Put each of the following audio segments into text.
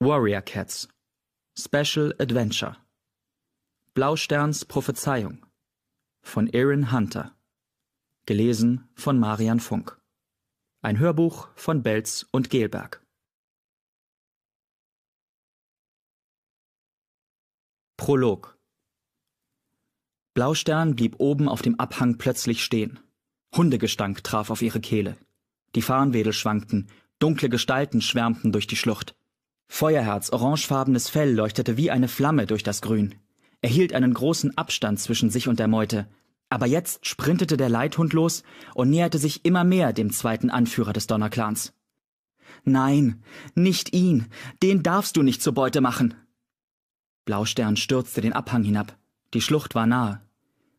Warrior Cats Special Adventure Blausterns Prophezeiung von Aaron Hunter Gelesen von Marian Funk Ein Hörbuch von Belz und Gelberg Prolog Blaustern blieb oben auf dem Abhang plötzlich stehen. Hundegestank traf auf ihre Kehle. Die Farnwedel schwankten, dunkle Gestalten schwärmten durch die Schlucht. Feuerherz orangefarbenes Fell leuchtete wie eine Flamme durch das Grün. Er hielt einen großen Abstand zwischen sich und der Meute, aber jetzt sprintete der Leithund los und näherte sich immer mehr dem zweiten Anführer des Donnerclans. Nein, nicht ihn, den darfst du nicht zur Beute machen. Blaustern stürzte den Abhang hinab. Die Schlucht war nahe.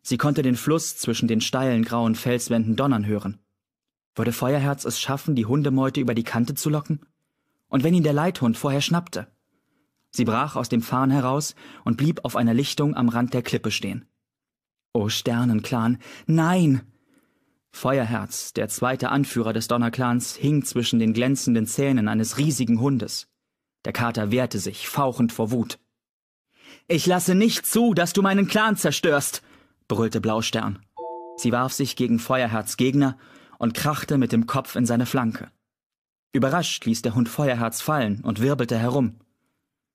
Sie konnte den Fluss zwischen den steilen grauen Felswänden donnern hören. Würde Feuerherz es schaffen, die Hundemeute über die Kante zu locken? und wenn ihn der Leithund vorher schnappte. Sie brach aus dem Farn heraus und blieb auf einer Lichtung am Rand der Klippe stehen. O Sternenclan, nein! Feuerherz, der zweite Anführer des Donnerclans, hing zwischen den glänzenden Zähnen eines riesigen Hundes. Der Kater wehrte sich, fauchend vor Wut. Ich lasse nicht zu, dass du meinen Clan zerstörst, brüllte Blaustern. Sie warf sich gegen Feuerherz Gegner und krachte mit dem Kopf in seine Flanke. Überrascht ließ der Hund Feuerherz fallen und wirbelte herum.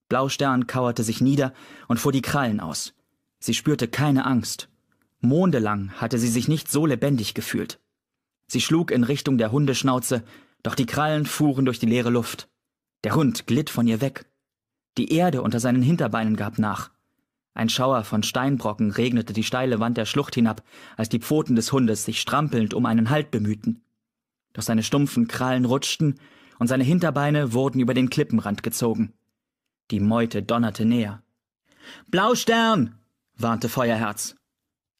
Blaustern kauerte sich nieder und fuhr die Krallen aus. Sie spürte keine Angst. Mondelang hatte sie sich nicht so lebendig gefühlt. Sie schlug in Richtung der Hundeschnauze, doch die Krallen fuhren durch die leere Luft. Der Hund glitt von ihr weg. Die Erde unter seinen Hinterbeinen gab nach. Ein Schauer von Steinbrocken regnete die steile Wand der Schlucht hinab, als die Pfoten des Hundes sich strampelnd um einen Halt bemühten doch seine stumpfen Krallen rutschten und seine Hinterbeine wurden über den Klippenrand gezogen. Die Meute donnerte näher. Blaustern! warnte Feuerherz.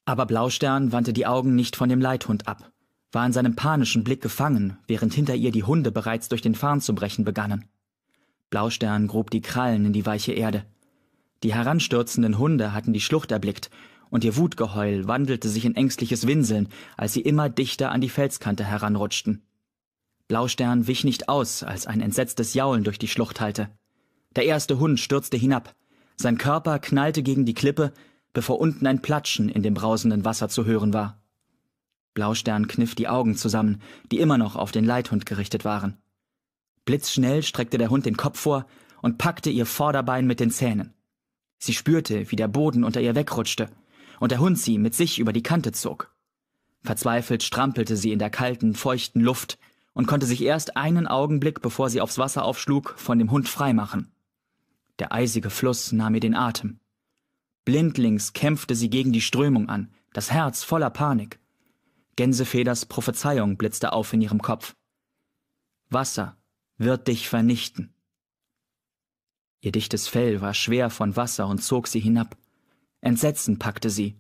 Aber Blaustern wandte die Augen nicht von dem Leithund ab, war in seinem panischen Blick gefangen, während hinter ihr die Hunde bereits durch den Farn zu brechen begannen. Blaustern grub die Krallen in die weiche Erde. Die heranstürzenden Hunde hatten die Schlucht erblickt und ihr Wutgeheul wandelte sich in ängstliches Winseln, als sie immer dichter an die Felskante heranrutschten. Blaustern wich nicht aus, als ein entsetztes Jaulen durch die Schlucht hallte. Der erste Hund stürzte hinab. Sein Körper knallte gegen die Klippe, bevor unten ein Platschen in dem brausenden Wasser zu hören war. Blaustern kniff die Augen zusammen, die immer noch auf den Leithund gerichtet waren. Blitzschnell streckte der Hund den Kopf vor und packte ihr Vorderbein mit den Zähnen. Sie spürte, wie der Boden unter ihr wegrutschte, und der Hund sie mit sich über die Kante zog. Verzweifelt strampelte sie in der kalten, feuchten Luft und konnte sich erst einen Augenblick, bevor sie aufs Wasser aufschlug, von dem Hund freimachen. Der eisige Fluss nahm ihr den Atem. Blindlings kämpfte sie gegen die Strömung an, das Herz voller Panik. Gänsefeders Prophezeiung blitzte auf in ihrem Kopf. Wasser wird dich vernichten. Ihr dichtes Fell war schwer von Wasser und zog sie hinab. Entsetzen packte sie.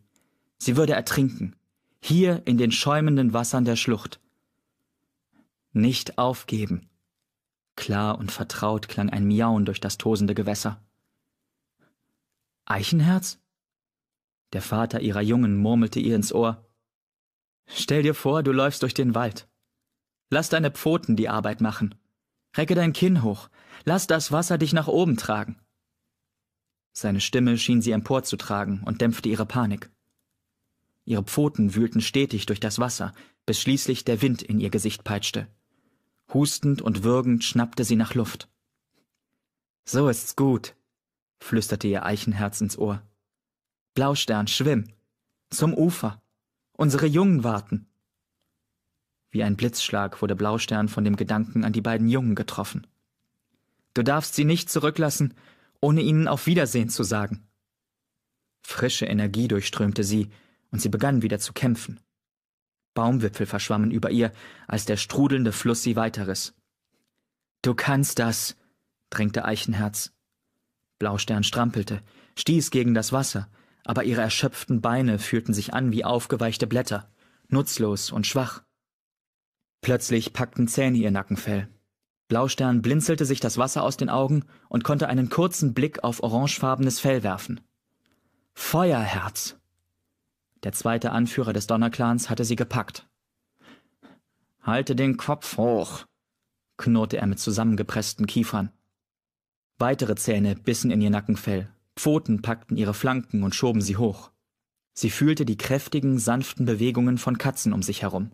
Sie würde ertrinken, hier in den schäumenden Wassern der Schlucht. Nicht aufgeben. Klar und vertraut klang ein Miauen durch das tosende Gewässer. Eichenherz? Der Vater ihrer Jungen murmelte ihr ins Ohr. Stell dir vor, du läufst durch den Wald. Lass deine Pfoten die Arbeit machen. Recke dein Kinn hoch. Lass das Wasser dich nach oben tragen. Seine Stimme schien sie emporzutragen und dämpfte ihre Panik. Ihre Pfoten wühlten stetig durch das Wasser, bis schließlich der Wind in ihr Gesicht peitschte. Hustend und würgend schnappte sie nach Luft. So ist's gut, flüsterte ihr Eichenherz ins Ohr. Blaustern, schwimm! Zum Ufer! Unsere Jungen warten! Wie ein Blitzschlag wurde Blaustern von dem Gedanken an die beiden Jungen getroffen. Du darfst sie nicht zurücklassen, ohne ihnen auf Wiedersehen zu sagen. Frische Energie durchströmte sie, und sie begann wieder zu kämpfen. Baumwipfel verschwammen über ihr, als der strudelnde Fluss sie weiterriss. Du kannst das, drängte Eichenherz. Blaustern strampelte, stieß gegen das Wasser, aber ihre erschöpften Beine fühlten sich an wie aufgeweichte Blätter, nutzlos und schwach. Plötzlich packten Zähne ihr Nackenfell. Blaustern blinzelte sich das Wasser aus den Augen und konnte einen kurzen Blick auf orangefarbenes Fell werfen. Feuerherz! Der zweite Anführer des Donnerclans hatte sie gepackt. Halte den Kopf hoch, knurrte er mit zusammengepressten Kiefern. Weitere Zähne bissen in ihr Nackenfell, Pfoten packten ihre Flanken und schoben sie hoch. Sie fühlte die kräftigen, sanften Bewegungen von Katzen um sich herum.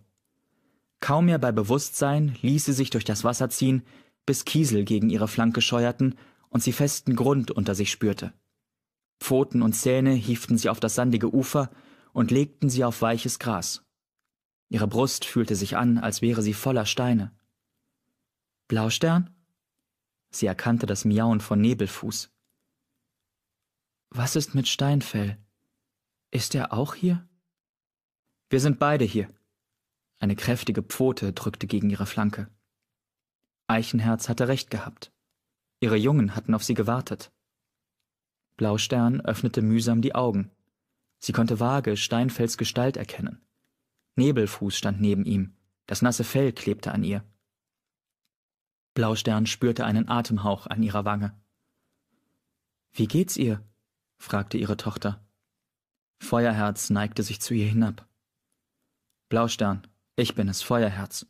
Kaum mehr bei Bewusstsein ließ sie sich durch das Wasser ziehen, bis Kiesel gegen ihre Flanke scheuerten und sie festen Grund unter sich spürte. Pfoten und Zähne hieften sie auf das sandige Ufer und legten sie auf weiches Gras. Ihre Brust fühlte sich an, als wäre sie voller Steine. Blaustern? Sie erkannte das Miauen von Nebelfuß. Was ist mit Steinfell? Ist er auch hier? Wir sind beide hier, eine kräftige Pfote drückte gegen ihre Flanke. Eichenherz hatte recht gehabt. Ihre Jungen hatten auf sie gewartet. Blaustern öffnete mühsam die Augen. Sie konnte vage Steinfels Gestalt erkennen. Nebelfuß stand neben ihm, das nasse Fell klebte an ihr. Blaustern spürte einen Atemhauch an ihrer Wange. Wie geht's ihr? fragte ihre Tochter. Feuerherz neigte sich zu ihr hinab. Blaustern, ich bin es, Feuerherz.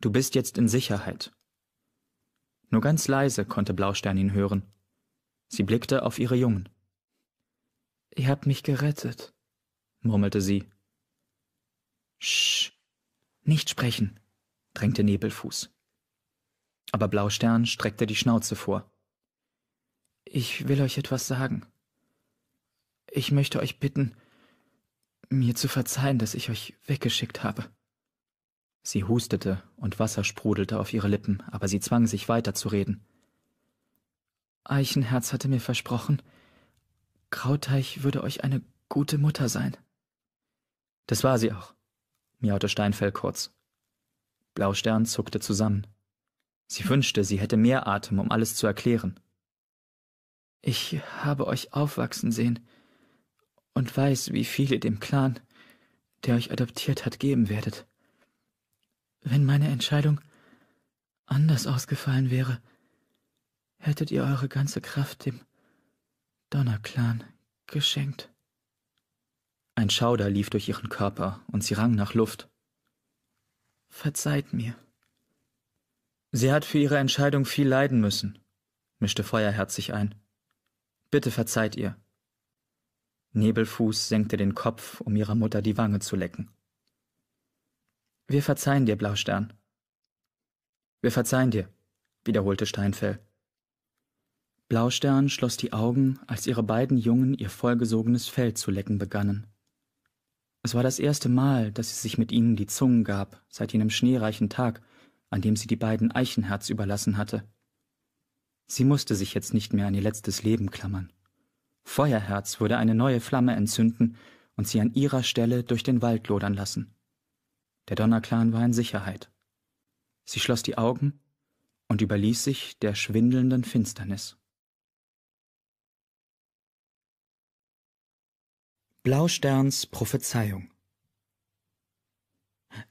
Du bist jetzt in Sicherheit. Nur ganz leise konnte Blaustern ihn hören. Sie blickte auf ihre Jungen. Ihr habt mich gerettet, murmelte sie. Sch, nicht sprechen, drängte Nebelfuß. Aber Blaustern streckte die Schnauze vor. Ich will euch etwas sagen. Ich möchte euch bitten, mir zu verzeihen, dass ich euch weggeschickt habe. Sie hustete, und Wasser sprudelte auf ihre Lippen, aber sie zwang sich weiterzureden. Eichenherz hatte mir versprochen, Krauteich würde euch eine gute Mutter sein. Das war sie auch, miaute Steinfell kurz. Blaustern zuckte zusammen. Sie wünschte, sie hätte mehr Atem, um alles zu erklären. Ich habe euch aufwachsen sehen und weiß, wie viel ihr dem Clan, der euch adoptiert hat, geben werdet. Wenn meine Entscheidung anders ausgefallen wäre, hättet ihr eure ganze Kraft dem Donnerclan geschenkt. Ein Schauder lief durch ihren Körper und sie rang nach Luft. Verzeiht mir. Sie hat für ihre Entscheidung viel leiden müssen, mischte Feuerherz sich ein. Bitte verzeiht ihr. Nebelfuß senkte den Kopf, um ihrer Mutter die Wange zu lecken. Wir verzeihen dir, Blaustern. Wir verzeihen dir, wiederholte Steinfell. Blaustern schloss die Augen, als ihre beiden Jungen ihr vollgesogenes Fell zu lecken begannen. Es war das erste Mal, dass sie sich mit ihnen die Zungen gab, seit jenem schneereichen Tag, an dem sie die beiden Eichenherz überlassen hatte. Sie musste sich jetzt nicht mehr an ihr letztes Leben klammern. Feuerherz würde eine neue Flamme entzünden und sie an ihrer Stelle durch den Wald lodern lassen. Der Donnerclan war in Sicherheit. Sie schloss die Augen und überließ sich der schwindelnden Finsternis. Blausterns Prophezeiung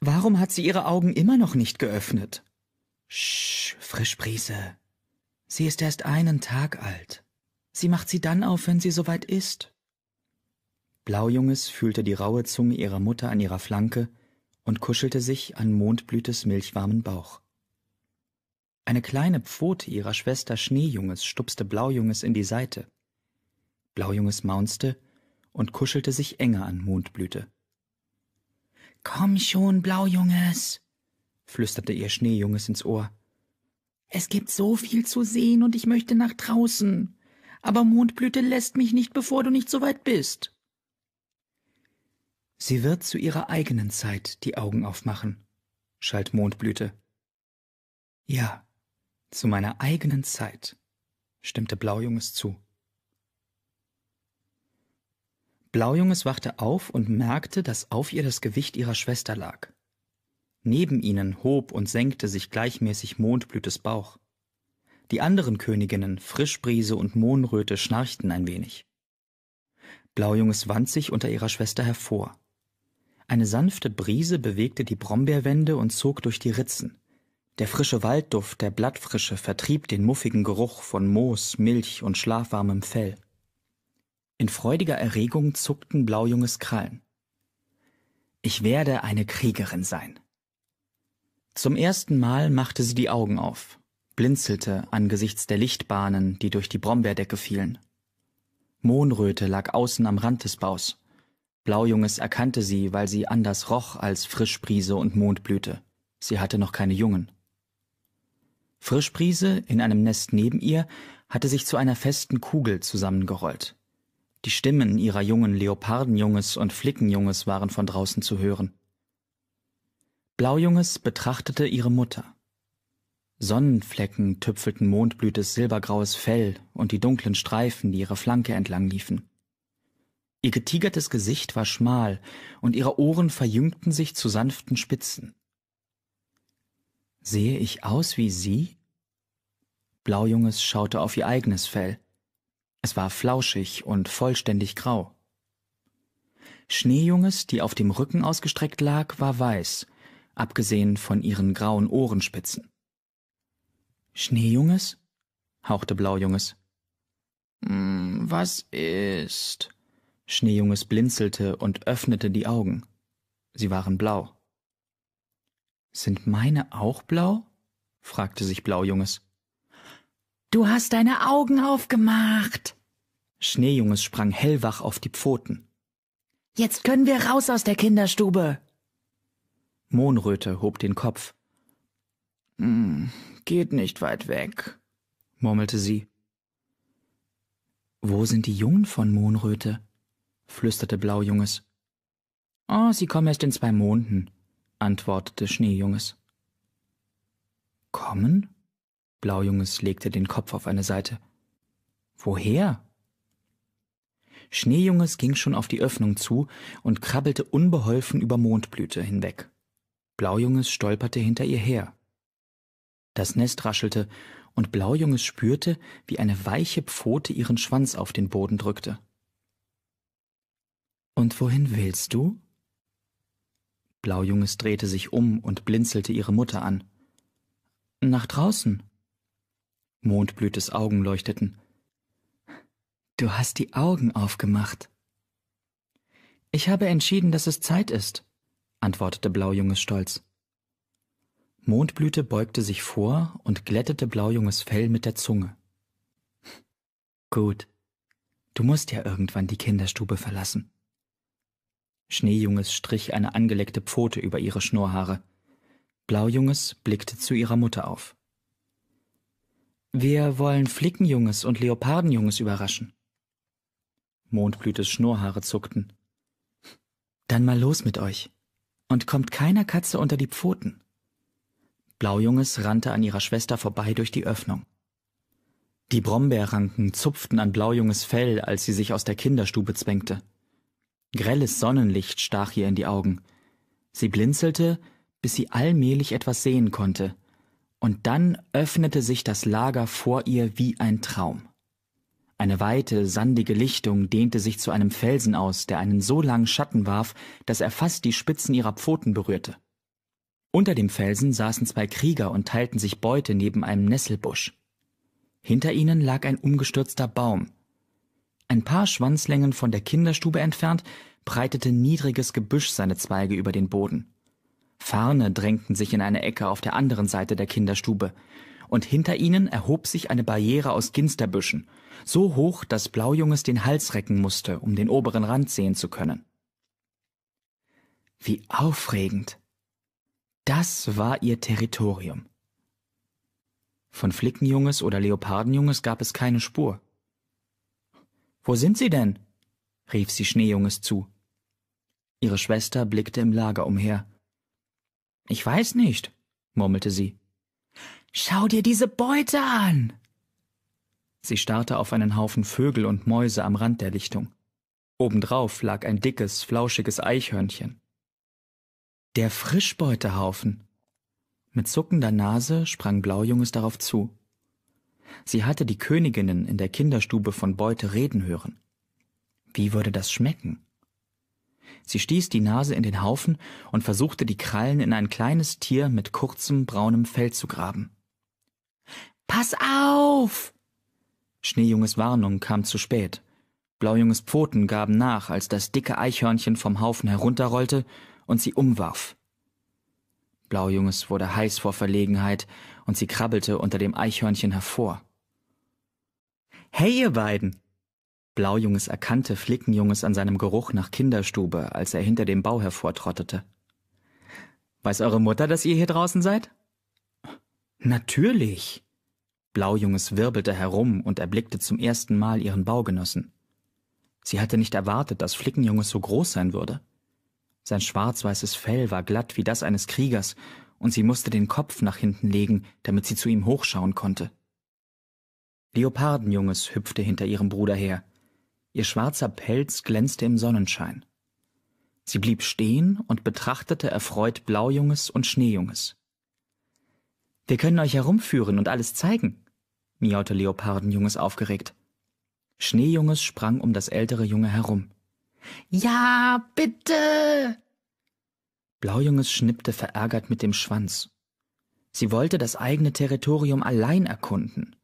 Warum hat sie ihre Augen immer noch nicht geöffnet? Sch, Frischbrise. Sie ist erst einen Tag alt. Sie macht sie dann auf, wenn sie soweit ist. Blaujunges fühlte die raue Zunge ihrer Mutter an ihrer Flanke und kuschelte sich an Mondblütes milchwarmen Bauch. Eine kleine Pfote ihrer Schwester Schneejunges stupste Blaujunges in die Seite. Blaujunges maunzte und kuschelte sich enger an Mondblüte. Komm schon, Blaujunges, flüsterte ihr Schneejunges ins Ohr. Es gibt so viel zu sehen und ich möchte nach draußen. Aber Mondblüte lässt mich nicht, bevor du nicht so weit bist. Sie wird zu ihrer eigenen Zeit die Augen aufmachen, schalt Mondblüte. Ja, zu meiner eigenen Zeit, stimmte Blaujunges zu. Blaujunges wachte auf und merkte, dass auf ihr das Gewicht ihrer Schwester lag. Neben ihnen hob und senkte sich gleichmäßig Mondblütes Bauch. Die anderen Königinnen, Frischbrise und Mohnröte, schnarchten ein wenig. Blaujunges wand sich unter ihrer Schwester hervor. Eine sanfte Brise bewegte die Brombeerwände und zog durch die Ritzen. Der frische Waldduft der Blattfrische vertrieb den muffigen Geruch von Moos, Milch und schlafwarmem Fell. In freudiger Erregung zuckten blaujunges Krallen. Ich werde eine Kriegerin sein. Zum ersten Mal machte sie die Augen auf, blinzelte angesichts der Lichtbahnen, die durch die Brombeerdecke fielen. Mohnröte lag außen am Rand des Baus. Blaujunges erkannte sie, weil sie anders roch als Frischbrise und Mondblüte. Sie hatte noch keine Jungen. Frischbrise, in einem Nest neben ihr, hatte sich zu einer festen Kugel zusammengerollt. Die Stimmen ihrer jungen Leopardenjunges und Flickenjunges waren von draußen zu hören. Blaujunges betrachtete ihre Mutter. Sonnenflecken tüpfelten Mondblütes silbergraues Fell und die dunklen Streifen, die ihre Flanke entlang liefen. Ihr getigertes Gesicht war schmal, und ihre Ohren verjüngten sich zu sanften Spitzen. Sehe ich aus wie sie? Blaujunges schaute auf ihr eigenes Fell. Es war flauschig und vollständig grau. Schneejunges, die auf dem Rücken ausgestreckt lag, war weiß, abgesehen von ihren grauen Ohrenspitzen. Schneejunges? hauchte Blaujunges. Hm, was ist? Schneejunges blinzelte und öffnete die Augen. Sie waren blau. Sind meine auch blau? fragte sich Blaujunges. Du hast deine Augen aufgemacht. Schneejunges sprang hellwach auf die Pfoten. Jetzt können wir raus aus der Kinderstube. Mohnröte hob den Kopf. Hm, geht nicht weit weg, murmelte sie. Wo sind die Jungen von Mohnröte? flüsterte Blaujunges. Oh, sie kommen erst in zwei Monden, antwortete Schneejunges. Kommen? Blaujunges legte den Kopf auf eine Seite. Woher? Schneejunges ging schon auf die Öffnung zu und krabbelte unbeholfen über Mondblüte hinweg. Blaujunges stolperte hinter ihr her. Das Nest raschelte, und Blaujunges spürte, wie eine weiche Pfote ihren Schwanz auf den Boden drückte. Und wohin willst du? Blaujunges drehte sich um und blinzelte ihre Mutter an. Nach draußen. Mondblütes Augen leuchteten. Du hast die Augen aufgemacht. Ich habe entschieden, dass es Zeit ist, antwortete Blaujunges stolz. Mondblüte beugte sich vor und glättete Blaujunges Fell mit der Zunge. Gut. Du musst ja irgendwann die Kinderstube verlassen. Schneejunges strich eine angeleckte Pfote über ihre Schnurrhaare. Blaujunges blickte zu ihrer Mutter auf. Wir wollen Flickenjunges und Leopardenjunges überraschen. Mondblütes Schnurrhaare zuckten. Dann mal los mit euch. Und kommt keiner Katze unter die Pfoten. Blaujunges rannte an ihrer Schwester vorbei durch die Öffnung. Die Brombeerranken zupften an Blaujunges Fell, als sie sich aus der Kinderstube zwängte. Grelles Sonnenlicht stach ihr in die Augen. Sie blinzelte, bis sie allmählich etwas sehen konnte, und dann öffnete sich das Lager vor ihr wie ein Traum. Eine weite, sandige Lichtung dehnte sich zu einem Felsen aus, der einen so langen Schatten warf, dass er fast die Spitzen ihrer Pfoten berührte. Unter dem Felsen saßen zwei Krieger und teilten sich Beute neben einem Nesselbusch. Hinter ihnen lag ein umgestürzter Baum, ein paar Schwanzlängen von der Kinderstube entfernt breitete niedriges Gebüsch seine Zweige über den Boden. Farne drängten sich in eine Ecke auf der anderen Seite der Kinderstube, und hinter ihnen erhob sich eine Barriere aus Ginsterbüschen, so hoch, dass Blaujunges den Hals recken musste, um den oberen Rand sehen zu können. Wie aufregend! Das war ihr Territorium. Von Flickenjunges oder Leopardenjunges gab es keine Spur. Wo sind Sie denn? rief sie Schneejunges zu. Ihre Schwester blickte im Lager umher. Ich weiß nicht, murmelte sie. Schau dir diese Beute an! Sie starrte auf einen Haufen Vögel und Mäuse am Rand der Lichtung. Obendrauf lag ein dickes, flauschiges Eichhörnchen. Der Frischbeutehaufen! Mit zuckender Nase sprang Blaujunges darauf zu. Sie hatte die Königinnen in der Kinderstube von Beute reden hören. Wie würde das schmecken? Sie stieß die Nase in den Haufen und versuchte die Krallen in ein kleines Tier mit kurzem braunem Fell zu graben. Pass auf! Schneejunges Warnung kam zu spät. Blaujunges Pfoten gaben nach, als das dicke Eichhörnchen vom Haufen herunterrollte und sie umwarf. Blaujunges wurde heiß vor Verlegenheit, und sie krabbelte unter dem Eichhörnchen hervor. Hey, ihr beiden! Blaujunges erkannte Flickenjunges an seinem Geruch nach Kinderstube, als er hinter dem Bau hervortrottete. Weiß eure Mutter, dass ihr hier draußen seid? Natürlich! Blaujunges wirbelte herum und erblickte zum ersten Mal ihren Baugenossen. Sie hatte nicht erwartet, dass Flickenjunges so groß sein würde. Sein schwarz-weißes Fell war glatt wie das eines Kriegers und sie musste den Kopf nach hinten legen, damit sie zu ihm hochschauen konnte. Leopardenjunges hüpfte hinter ihrem Bruder her. Ihr schwarzer Pelz glänzte im Sonnenschein. Sie blieb stehen und betrachtete erfreut Blaujunges und Schneejunges. Wir können euch herumführen und alles zeigen, miaute Leopardenjunges aufgeregt. Schneejunges sprang um das ältere Junge herum. Ja, bitte! Blaujunges schnippte verärgert mit dem Schwanz. Sie wollte das eigene Territorium allein erkunden.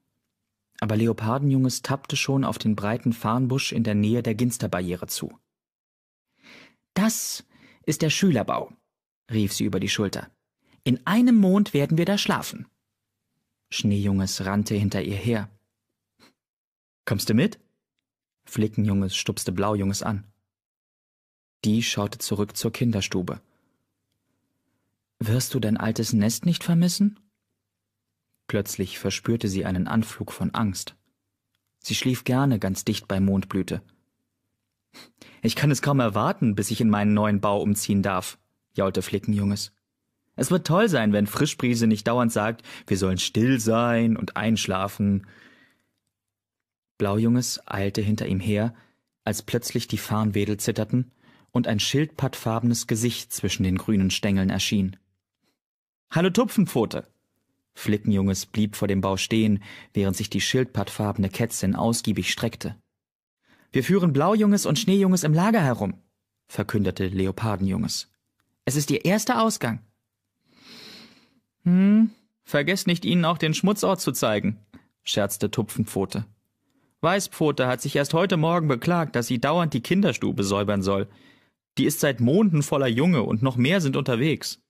Aber Leopardenjunges tappte schon auf den breiten Farnbusch in der Nähe der Ginsterbarriere zu. Das ist der Schülerbau, rief sie über die Schulter. In einem Mond werden wir da schlafen. Schneejunges rannte hinter ihr her. Kommst du mit? Flickenjunges stupste Blaujunges an. Die schaute zurück zur Kinderstube. Wirst du dein altes Nest nicht vermissen? Plötzlich verspürte sie einen Anflug von Angst. Sie schlief gerne ganz dicht bei Mondblüte. Ich kann es kaum erwarten, bis ich in meinen neuen Bau umziehen darf, jaulte Flickenjunges. Es wird toll sein, wenn Frischbrise nicht dauernd sagt, wir sollen still sein und einschlafen. Blaujunges eilte hinter ihm her, als plötzlich die Farnwedel zitterten und ein schildpattfarbenes Gesicht zwischen den grünen Stängeln erschien. Hallo Tupfenpfote! Flippenjunges blieb vor dem Bau stehen, während sich die schildpattfarbene Kätzin ausgiebig streckte. Wir führen Blaujunges und Schneejunges im Lager herum, verkündete Leopardenjunges. Es ist ihr erster Ausgang. Hm, vergesst nicht, ihnen auch den Schmutzort zu zeigen, scherzte Tupfenpfote. Weißpfote hat sich erst heute Morgen beklagt, dass sie dauernd die Kinderstube säubern soll. Die ist seit Monden voller Junge und noch mehr sind unterwegs.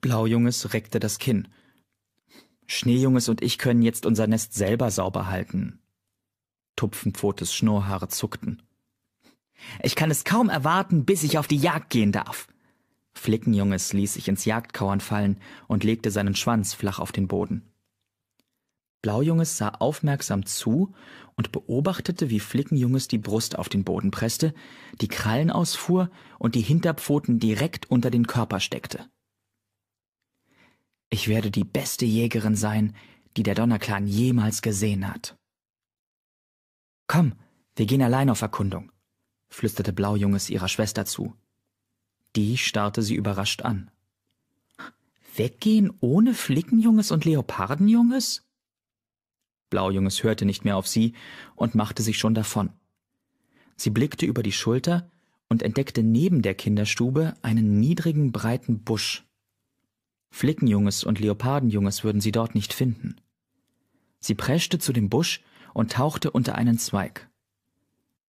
Blaujunges reckte das Kinn. Schneejunges und ich können jetzt unser Nest selber sauber halten. Tupfenpfotes Schnurrhaare zuckten. Ich kann es kaum erwarten, bis ich auf die Jagd gehen darf. Flickenjunges ließ sich ins Jagdkauern fallen und legte seinen Schwanz flach auf den Boden. Blaujunges sah aufmerksam zu und beobachtete, wie Flickenjunges die Brust auf den Boden presste, die Krallen ausfuhr und die Hinterpfoten direkt unter den Körper steckte. Ich werde die beste Jägerin sein, die der Donnerclan jemals gesehen hat. Komm, wir gehen allein auf Erkundung, flüsterte Blaujunges ihrer Schwester zu. Die starrte sie überrascht an. Weggehen ohne Flickenjunges und Leopardenjunges? Blaujunges hörte nicht mehr auf sie und machte sich schon davon. Sie blickte über die Schulter und entdeckte neben der Kinderstube einen niedrigen, breiten Busch, Flickenjunges und Leopardenjunges würden sie dort nicht finden. Sie preschte zu dem Busch und tauchte unter einen Zweig.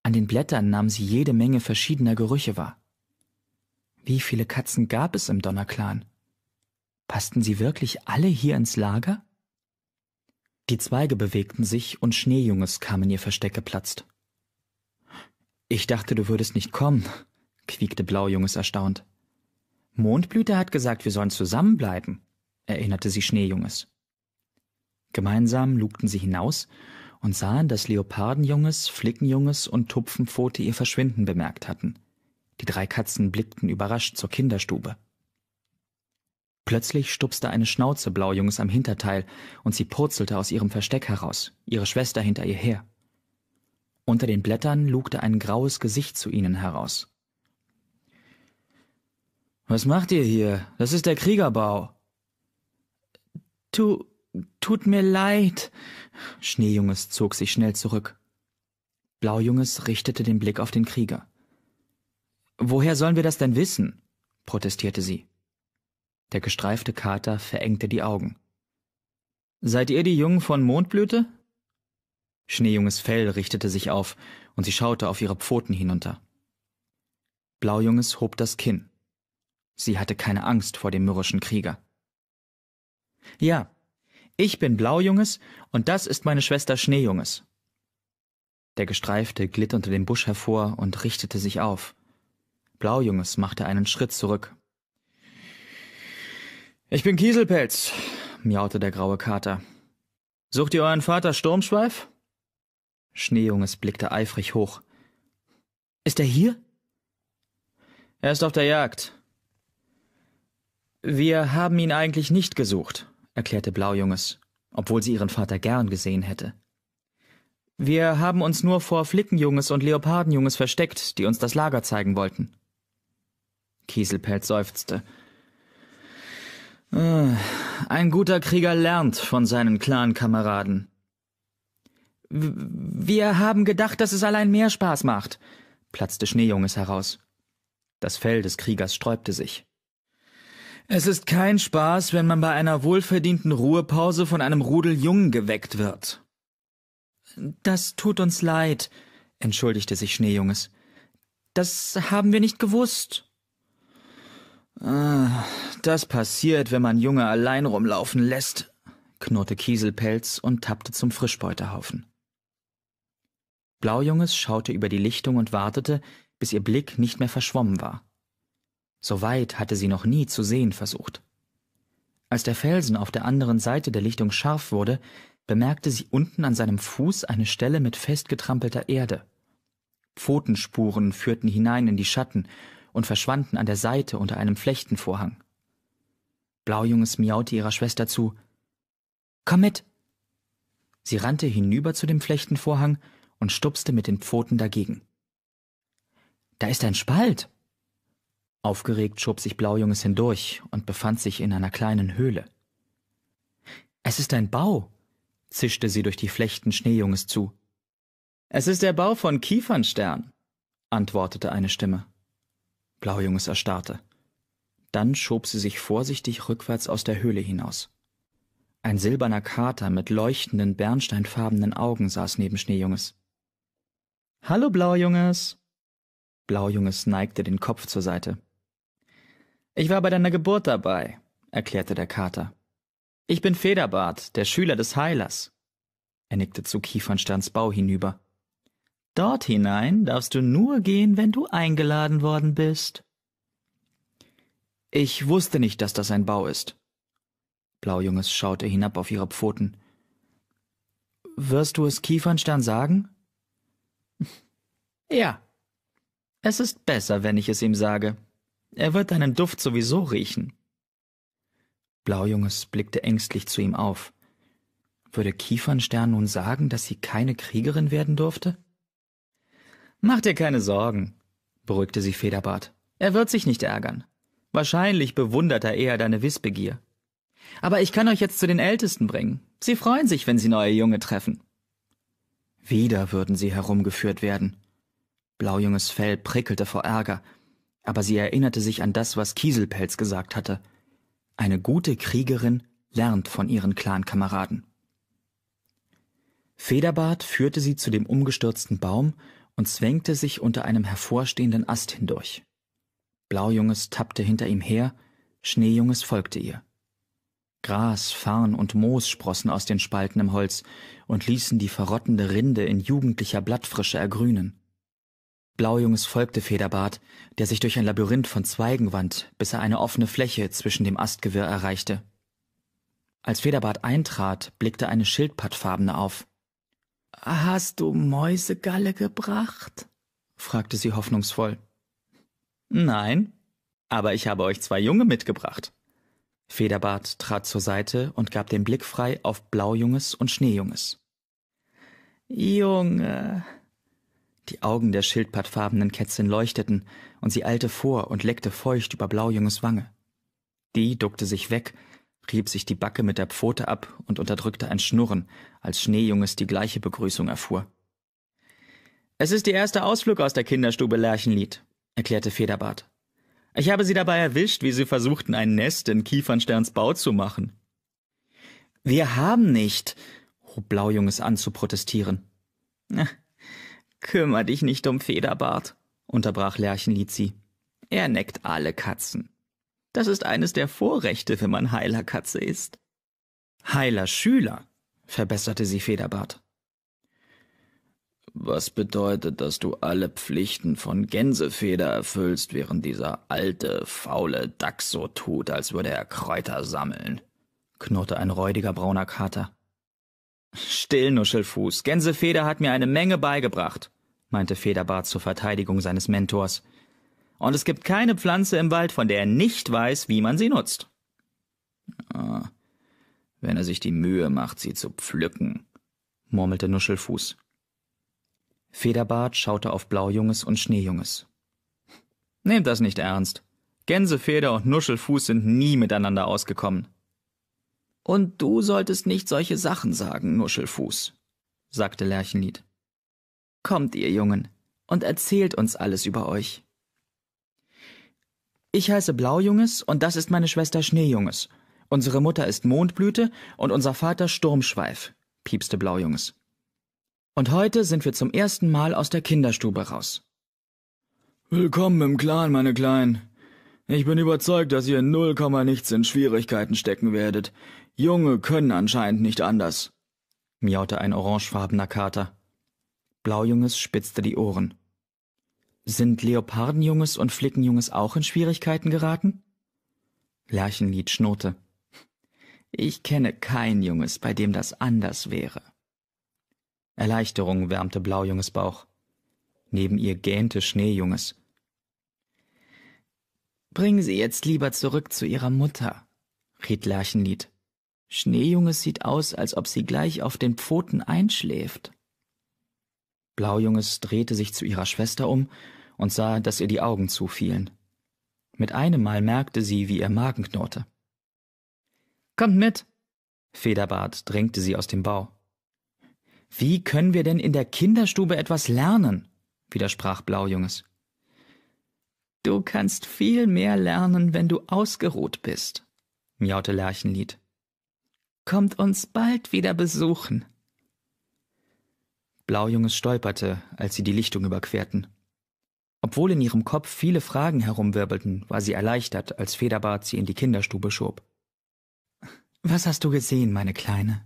An den Blättern nahm sie jede Menge verschiedener Gerüche wahr. Wie viele Katzen gab es im Donnerclan? Passten sie wirklich alle hier ins Lager? Die Zweige bewegten sich und Schneejunges kam in ihr Versteck geplatzt. Ich dachte, du würdest nicht kommen, quiekte Blaujunges erstaunt. Mondblüte hat gesagt, wir sollen zusammenbleiben, erinnerte sie Schneejunges. Gemeinsam lugten sie hinaus und sahen, dass Leopardenjunges, Flickenjunges und Tupfenpfote ihr Verschwinden bemerkt hatten. Die drei Katzen blickten überrascht zur Kinderstube. Plötzlich stupste eine Schnauze Blaujunges am Hinterteil und sie purzelte aus ihrem Versteck heraus, ihre Schwester hinter ihr her. Unter den Blättern lugte ein graues Gesicht zu ihnen heraus. Was macht ihr hier? Das ist der Kriegerbau. Tu, tut mir leid. Schneejunges zog sich schnell zurück. Blaujunges richtete den Blick auf den Krieger. Woher sollen wir das denn wissen? protestierte sie. Der gestreifte Kater verengte die Augen. Seid ihr die Jungen von Mondblüte? Schneejunges Fell richtete sich auf, und sie schaute auf ihre Pfoten hinunter. Blaujunges hob das Kinn. Sie hatte keine Angst vor dem mürrischen Krieger. Ja, ich bin Blaujunges und das ist meine Schwester Schneejunges. Der Gestreifte glitt unter dem Busch hervor und richtete sich auf. Blaujunges machte einen Schritt zurück. Ich bin Kieselpelz, miaute der graue Kater. Sucht ihr euren Vater Sturmschweif? Schneejunges blickte eifrig hoch. Ist er hier? Er ist auf der Jagd, wir haben ihn eigentlich nicht gesucht, erklärte Blaujunges, obwohl sie ihren Vater gern gesehen hätte. Wir haben uns nur vor Flickenjunges und Leopardenjunges versteckt, die uns das Lager zeigen wollten. Kieselpelz seufzte. Ah, ein guter Krieger lernt von seinen Clan-Kameraden. Wir haben gedacht, dass es allein mehr Spaß macht, platzte Schneejunges heraus. Das Fell des Kriegers sträubte sich. Es ist kein Spaß, wenn man bei einer wohlverdienten Ruhepause von einem Rudel Jungen geweckt wird. Das tut uns leid, entschuldigte sich Schneejunges. Das haben wir nicht gewusst. Ah, das passiert, wenn man Junge allein rumlaufen lässt, knurrte Kieselpelz und tappte zum Frischbeutehaufen. Blaujunges schaute über die Lichtung und wartete, bis ihr Blick nicht mehr verschwommen war. So weit hatte sie noch nie zu sehen versucht. Als der Felsen auf der anderen Seite der Lichtung scharf wurde, bemerkte sie unten an seinem Fuß eine Stelle mit festgetrampelter Erde. Pfotenspuren führten hinein in die Schatten und verschwanden an der Seite unter einem Flechtenvorhang. Blaujunges miaute ihrer Schwester zu Komm mit. Sie rannte hinüber zu dem Flechtenvorhang und stupste mit den Pfoten dagegen. Da ist ein Spalt, Aufgeregt schob sich Blaujunges hindurch und befand sich in einer kleinen Höhle. Es ist ein Bau, zischte sie durch die Flechten Schneejunges zu. Es ist der Bau von Kiefernstern, antwortete eine Stimme. Blaujunges erstarrte. Dann schob sie sich vorsichtig rückwärts aus der Höhle hinaus. Ein silberner Kater mit leuchtenden, bernsteinfarbenen Augen saß neben Schneejunges. Hallo, Blaujunges! Blaujunges neigte den Kopf zur Seite. Ich war bei deiner Geburt dabei, erklärte der Kater. Ich bin Federbart, der Schüler des Heilers. Er nickte zu Kiefernsterns Bau hinüber. Dort hinein darfst du nur gehen, wenn du eingeladen worden bist. Ich wusste nicht, dass das ein Bau ist. Blaujunges schaute hinab auf ihre Pfoten. Wirst du es Kiefernstern sagen? Ja. Es ist besser, wenn ich es ihm sage. Er wird deinen Duft sowieso riechen. Blaujunges blickte ängstlich zu ihm auf. Würde Kiefernstern nun sagen, dass sie keine Kriegerin werden durfte? Mach dir keine Sorgen, beruhigte sie Federbart. Er wird sich nicht ärgern. Wahrscheinlich bewundert er eher deine Wissbegier. Aber ich kann euch jetzt zu den Ältesten bringen. Sie freuen sich, wenn sie neue Junge treffen. Wieder würden sie herumgeführt werden. Blaujunges Fell prickelte vor Ärger, aber sie erinnerte sich an das, was Kieselpelz gesagt hatte. Eine gute Kriegerin lernt von ihren Clankameraden. Federbart führte sie zu dem umgestürzten Baum und zwängte sich unter einem hervorstehenden Ast hindurch. Blaujunges tappte hinter ihm her, Schneejunges folgte ihr. Gras, Farn und Moos sprossen aus den Spalten im Holz und ließen die verrottende Rinde in jugendlicher Blattfrische ergrünen. Blaujunges folgte Federbart, der sich durch ein Labyrinth von Zweigen wand, bis er eine offene Fläche zwischen dem Astgewirr erreichte. Als Federbart eintrat, blickte eine Schildpattfarbene auf. Hast du Mäusegalle gebracht? fragte sie hoffnungsvoll. Nein, aber ich habe euch zwei Junge mitgebracht. Federbart trat zur Seite und gab den Blick frei auf Blaujunges und Schneejunges. Junge, die Augen der schildpattfarbenen Kätzchen leuchteten, und sie eilte vor und leckte feucht über Blaujunges Wange. Die duckte sich weg, rieb sich die Backe mit der Pfote ab und unterdrückte ein Schnurren, als Schneejunges die gleiche Begrüßung erfuhr. Es ist ihr erster Ausflug aus der Kinderstube Lerchenlied, erklärte Federbart. Ich habe sie dabei erwischt, wie sie versuchten, ein Nest in Kiefernsterns Bau zu machen. Wir haben nicht, hob Blaujunges an zu protestieren. Kümmer dich nicht um Federbart, unterbrach Lerchenlizi. Er neckt alle Katzen. Das ist eines der Vorrechte, wenn man heiler Katze ist. Heiler Schüler, verbesserte sie Federbart. Was bedeutet, dass du alle Pflichten von Gänsefeder erfüllst, während dieser alte, faule Dachs so tut, als würde er Kräuter sammeln? knurrte ein räudiger brauner Kater. Still, Nuschelfuß. Gänsefeder hat mir eine Menge beigebracht, meinte Federbart zur Verteidigung seines Mentors. Und es gibt keine Pflanze im Wald, von der er nicht weiß, wie man sie nutzt. Ah, wenn er sich die Mühe macht, sie zu pflücken, murmelte Nuschelfuß. Federbart schaute auf Blaujunges und Schneejunges. Nehmt das nicht ernst. Gänsefeder und Nuschelfuß sind nie miteinander ausgekommen. Und du solltest nicht solche Sachen sagen, Nuschelfuß, sagte Lerchenlied. Kommt, ihr Jungen, und erzählt uns alles über euch. Ich heiße Blaujunges und das ist meine Schwester Schneejunges. Unsere Mutter ist Mondblüte und unser Vater Sturmschweif, piepste Blaujunges. Und heute sind wir zum ersten Mal aus der Kinderstube raus. Willkommen im Clan, meine Kleinen. Ich bin überzeugt, dass ihr in null Komma nichts in Schwierigkeiten stecken werdet. Junge können anscheinend nicht anders, miaute ein orangefarbener Kater. Blaujunges spitzte die Ohren. Sind Leopardenjunges und Flickenjunges auch in Schwierigkeiten geraten? Lerchenlied schnurrte. Ich kenne kein Junges, bei dem das anders wäre. Erleichterung wärmte Blaujunges Bauch. Neben ihr gähnte Schneejunges. Bring sie jetzt lieber zurück zu ihrer Mutter, riet Lerchenlied. Schneejunge sieht aus, als ob sie gleich auf den Pfoten einschläft. Blaujunges drehte sich zu ihrer Schwester um und sah, dass ihr die Augen zufielen. Mit einem Mal merkte sie, wie ihr Magen knurrte. Kommt mit! Federbart drängte sie aus dem Bau. Wie können wir denn in der Kinderstube etwas lernen? widersprach Blaujunges. Du kannst viel mehr lernen, wenn du ausgeruht bist, miaute Lerchenlied. Kommt uns bald wieder besuchen. Blaujunges stolperte, als sie die Lichtung überquerten. Obwohl in ihrem Kopf viele Fragen herumwirbelten, war sie erleichtert, als Federbart sie in die Kinderstube schob. Was hast du gesehen, meine Kleine?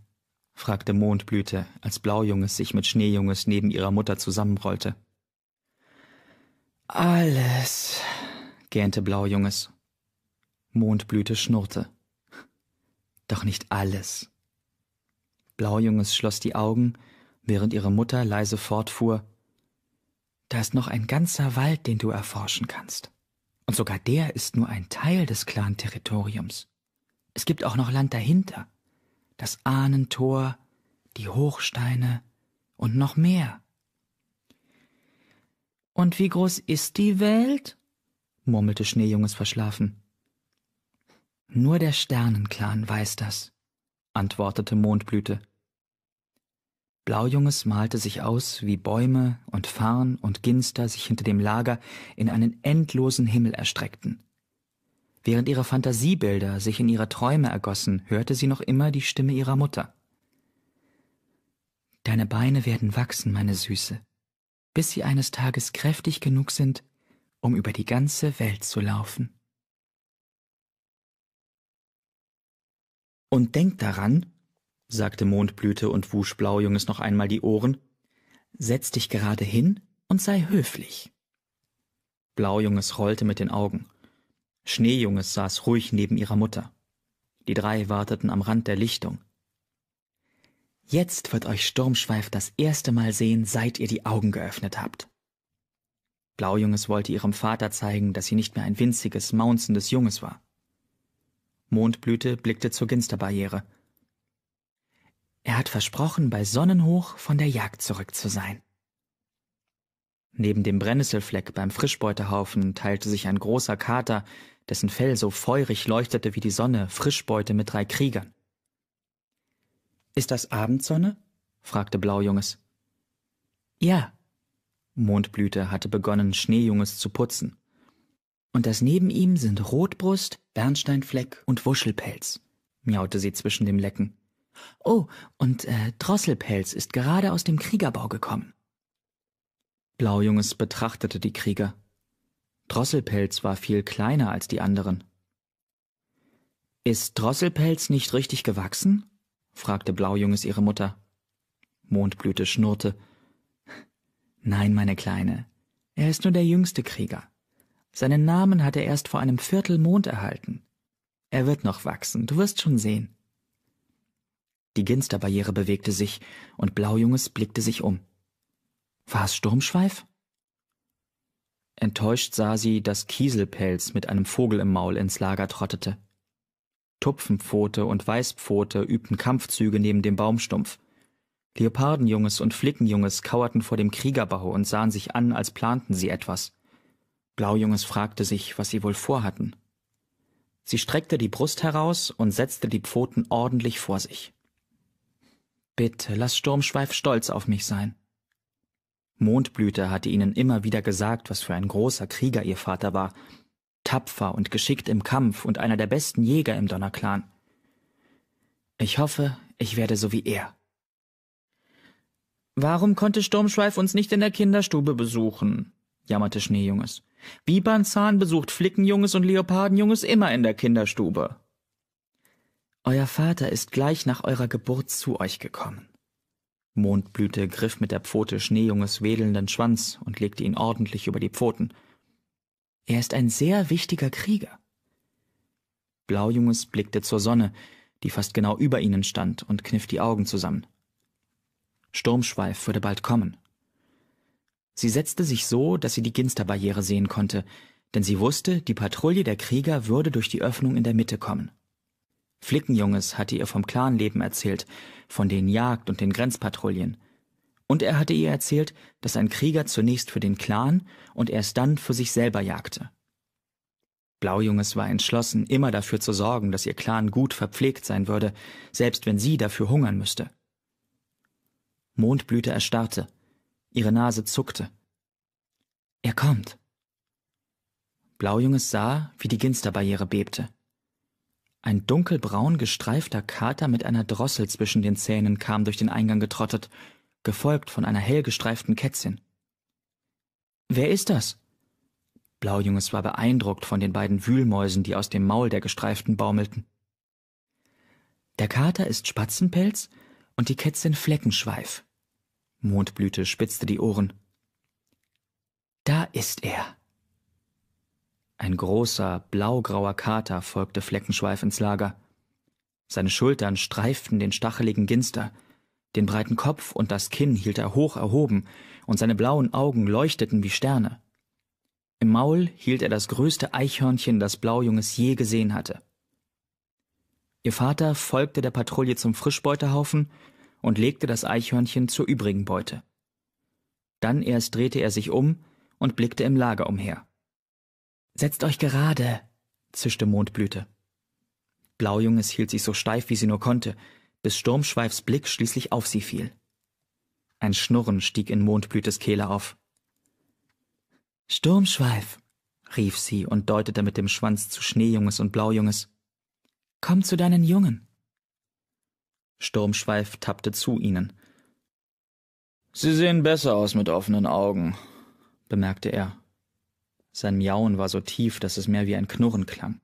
fragte Mondblüte, als Blaujunges sich mit Schneejunges neben ihrer Mutter zusammenrollte. Alles, gähnte Blaujunges. Mondblüte schnurrte doch nicht alles. Blaujunges schloss die Augen, während ihre Mutter leise fortfuhr Da ist noch ein ganzer Wald, den du erforschen kannst. Und sogar der ist nur ein Teil des Clan-Territoriums. Es gibt auch noch Land dahinter. Das Ahnentor, die Hochsteine und noch mehr. Und wie groß ist die Welt? murmelte Schneejunges verschlafen. Nur der Sternenclan weiß das, antwortete Mondblüte. Blaujunges malte sich aus, wie Bäume und Farn und Ginster sich hinter dem Lager in einen endlosen Himmel erstreckten. Während ihre Fantasiebilder sich in ihre Träume ergossen, hörte sie noch immer die Stimme ihrer Mutter. Deine Beine werden wachsen, meine Süße, bis sie eines Tages kräftig genug sind, um über die ganze Welt zu laufen. Und denk daran, sagte Mondblüte und wusch Blaujunges noch einmal die Ohren, setz dich gerade hin und sei höflich. Blaujunges rollte mit den Augen. Schneejunges saß ruhig neben ihrer Mutter. Die drei warteten am Rand der Lichtung. Jetzt wird euch Sturmschweif das erste Mal sehen, seit ihr die Augen geöffnet habt. Blaujunges wollte ihrem Vater zeigen, dass sie nicht mehr ein winziges, maunzendes Junges war. Mondblüte blickte zur Ginsterbarriere. Er hat versprochen, bei Sonnenhoch von der Jagd zurück zu sein. Neben dem Brennnesselfleck beim Frischbeutehaufen teilte sich ein großer Kater, dessen Fell so feurig leuchtete wie die Sonne, Frischbeute mit drei Kriegern. Ist das Abendsonne? fragte Blaujunges. Ja. Mondblüte hatte begonnen, Schneejunges zu putzen und das neben ihm sind Rotbrust, Bernsteinfleck und Wuschelpelz, miaute sie zwischen dem Lecken. Oh, und äh, Drosselpelz ist gerade aus dem Kriegerbau gekommen. Blaujunges betrachtete die Krieger. Drosselpelz war viel kleiner als die anderen. Ist Drosselpelz nicht richtig gewachsen? fragte Blaujunges ihre Mutter. Mondblüte schnurrte. Nein, meine Kleine, er ist nur der jüngste Krieger. Seinen Namen hat er erst vor einem Viertelmond erhalten. Er wird noch wachsen, du wirst schon sehen. Die Ginsterbarriere bewegte sich, und Blaujunges blickte sich um. War es Sturmschweif? Enttäuscht sah sie, dass Kieselpelz mit einem Vogel im Maul ins Lager trottete. Tupfenpfote und Weißpfote übten Kampfzüge neben dem Baumstumpf. Leopardenjunges und Flickenjunges kauerten vor dem Kriegerbau und sahen sich an, als planten sie etwas. Blaujunges fragte sich, was sie wohl vorhatten. Sie streckte die Brust heraus und setzte die Pfoten ordentlich vor sich. Bitte, lass Sturmschweif stolz auf mich sein. Mondblüte hatte ihnen immer wieder gesagt, was für ein großer Krieger ihr Vater war, tapfer und geschickt im Kampf und einer der besten Jäger im Donnerclan. Ich hoffe, ich werde so wie er. Warum konnte Sturmschweif uns nicht in der Kinderstube besuchen? jammerte Schneejunges. Wiebernzahn besucht Flickenjunges und Leopardenjunges immer in der Kinderstube. Euer Vater ist gleich nach eurer Geburt zu euch gekommen. Mondblüte griff mit der Pfote Schneejunges wedelnden Schwanz und legte ihn ordentlich über die Pfoten. Er ist ein sehr wichtiger Krieger. Blaujunges blickte zur Sonne, die fast genau über ihnen stand, und kniff die Augen zusammen. Sturmschweif würde bald kommen, Sie setzte sich so, dass sie die Ginsterbarriere sehen konnte, denn sie wusste, die Patrouille der Krieger würde durch die Öffnung in der Mitte kommen. Flickenjunges hatte ihr vom Clanleben erzählt, von den Jagd- und den Grenzpatrouillen. Und er hatte ihr erzählt, dass ein Krieger zunächst für den Clan und erst dann für sich selber jagte. Blaujunges war entschlossen, immer dafür zu sorgen, dass ihr Clan gut verpflegt sein würde, selbst wenn sie dafür hungern müsste. Mondblüte erstarrte. Ihre Nase zuckte. Er kommt. Blaujunges sah, wie die Ginsterbarriere bebte. Ein dunkelbraun gestreifter Kater mit einer Drossel zwischen den Zähnen kam durch den Eingang getrottet, gefolgt von einer hellgestreiften Kätzchen. Wer ist das? Blaujunges war beeindruckt von den beiden Wühlmäusen, die aus dem Maul der Gestreiften baumelten. Der Kater ist Spatzenpelz und die Kätzchen Fleckenschweif. Mondblüte spitzte die Ohren. Da ist er. Ein großer, blaugrauer Kater folgte Fleckenschweif ins Lager. Seine Schultern streiften den stacheligen Ginster, den breiten Kopf und das Kinn hielt er hoch erhoben, und seine blauen Augen leuchteten wie Sterne. Im Maul hielt er das größte Eichhörnchen, das Blaujunges je gesehen hatte. Ihr Vater folgte der Patrouille zum Frischbeutehaufen und legte das Eichhörnchen zur übrigen Beute. Dann erst drehte er sich um und blickte im Lager umher. Setzt euch gerade, zischte Mondblüte. Blaujunges hielt sich so steif, wie sie nur konnte, bis Sturmschweifs Blick schließlich auf sie fiel. Ein Schnurren stieg in Mondblütes Kehle auf. Sturmschweif, rief sie und deutete mit dem Schwanz zu Schneejunges und Blaujunges. Komm zu deinen Jungen. Sturmschweif tappte zu ihnen. Sie sehen besser aus mit offenen Augen, bemerkte er. Sein Miauen war so tief, dass es mehr wie ein Knurren klang.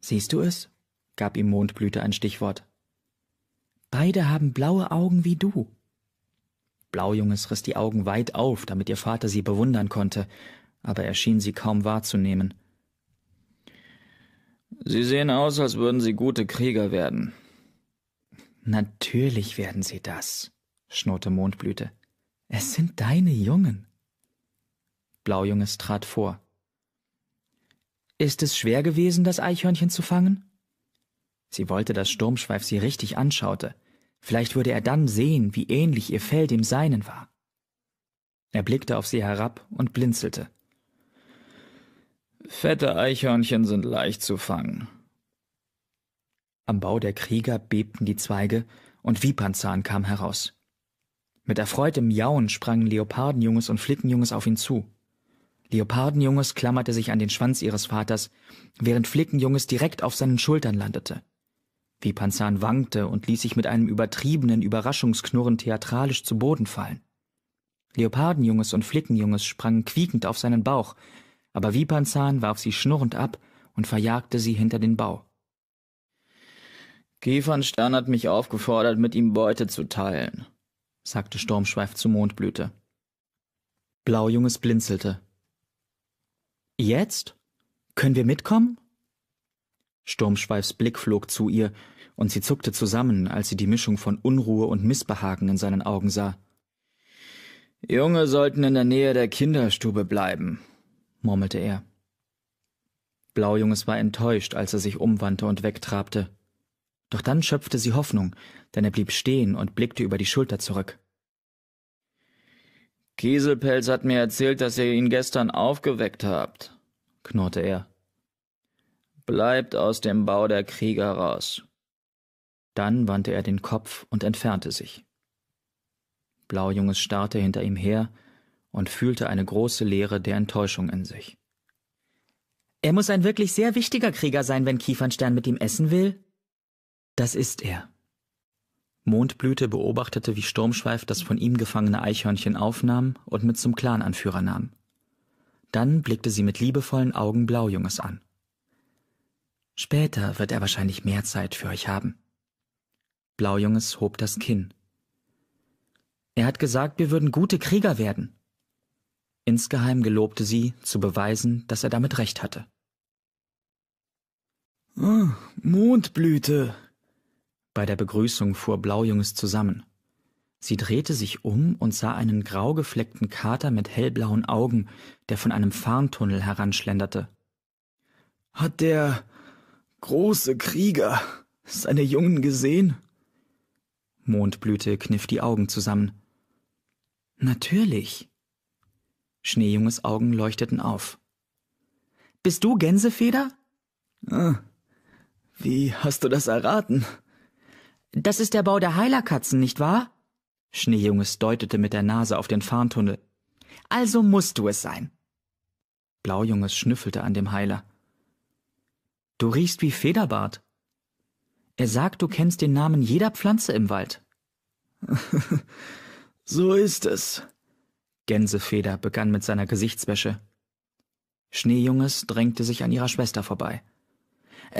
Siehst du es? gab ihm Mondblüte ein Stichwort. Beide haben blaue Augen wie du. Blaujunges riss die Augen weit auf, damit ihr Vater sie bewundern konnte, aber er schien sie kaum wahrzunehmen. Sie sehen aus, als würden sie gute Krieger werden, Natürlich werden sie das, schnurrte Mondblüte. Es sind deine Jungen. Blaujunges trat vor. Ist es schwer gewesen, das Eichhörnchen zu fangen? Sie wollte, dass Sturmschweif sie richtig anschaute. Vielleicht würde er dann sehen, wie ähnlich ihr Fell dem seinen war. Er blickte auf sie herab und blinzelte. Fette Eichhörnchen sind leicht zu fangen, am Bau der Krieger bebten die Zweige, und Wiepernzahn kam heraus. Mit erfreutem Miauen sprangen Leopardenjunges und Flickenjunges auf ihn zu. Leopardenjunges klammerte sich an den Schwanz ihres Vaters, während Flickenjunges direkt auf seinen Schultern landete. Wipanzan wankte und ließ sich mit einem übertriebenen Überraschungsknurren theatralisch zu Boden fallen. Leopardenjunges und Flickenjunges sprangen quiekend auf seinen Bauch, aber Wipanzan warf sie schnurrend ab und verjagte sie hinter den Bau. Kiefernstern hat mich aufgefordert, mit ihm Beute zu teilen, sagte Sturmschweif zu Mondblüte. Blaujunges blinzelte. Jetzt? Können wir mitkommen? Sturmschweifs Blick flog zu ihr, und sie zuckte zusammen, als sie die Mischung von Unruhe und Missbehagen in seinen Augen sah. Junge sollten in der Nähe der Kinderstube bleiben, murmelte er. Blaujunges war enttäuscht, als er sich umwandte und wegtrabte. Doch dann schöpfte sie Hoffnung, denn er blieb stehen und blickte über die Schulter zurück. Kieselpelz hat mir erzählt, dass ihr ihn gestern aufgeweckt habt, knurrte er. Bleibt aus dem Bau der Krieger raus. Dann wandte er den Kopf und entfernte sich. Blaujunges starrte hinter ihm her und fühlte eine große Leere der Enttäuschung in sich. Er muss ein wirklich sehr wichtiger Krieger sein, wenn Kiefernstern mit ihm essen will, das ist er. Mondblüte beobachtete, wie Sturmschweif das von ihm gefangene Eichhörnchen aufnahm und mit zum Clananführer nahm. Dann blickte sie mit liebevollen Augen Blaujunges an. Später wird er wahrscheinlich mehr Zeit für euch haben. Blaujunges hob das Kinn. Er hat gesagt, wir würden gute Krieger werden. Insgeheim gelobte sie, zu beweisen, dass er damit recht hatte. Oh, Mondblüte, bei der Begrüßung fuhr Blaujunges zusammen. Sie drehte sich um und sah einen grau gefleckten Kater mit hellblauen Augen, der von einem Farntunnel heranschlenderte. Hat der große Krieger seine Jungen gesehen? Mondblüte kniff die Augen zusammen. Natürlich. Schneejunges Augen leuchteten auf. Bist du Gänsefeder? Ah, wie hast du das erraten? Das ist der Bau der Heilerkatzen, nicht wahr? Schneejunges deutete mit der Nase auf den Farntunnel. Also musst du es sein. Blaujunges schnüffelte an dem Heiler. Du riechst wie Federbart. Er sagt, du kennst den Namen jeder Pflanze im Wald. so ist es. Gänsefeder begann mit seiner Gesichtswäsche. Schneejunges drängte sich an ihrer Schwester vorbei.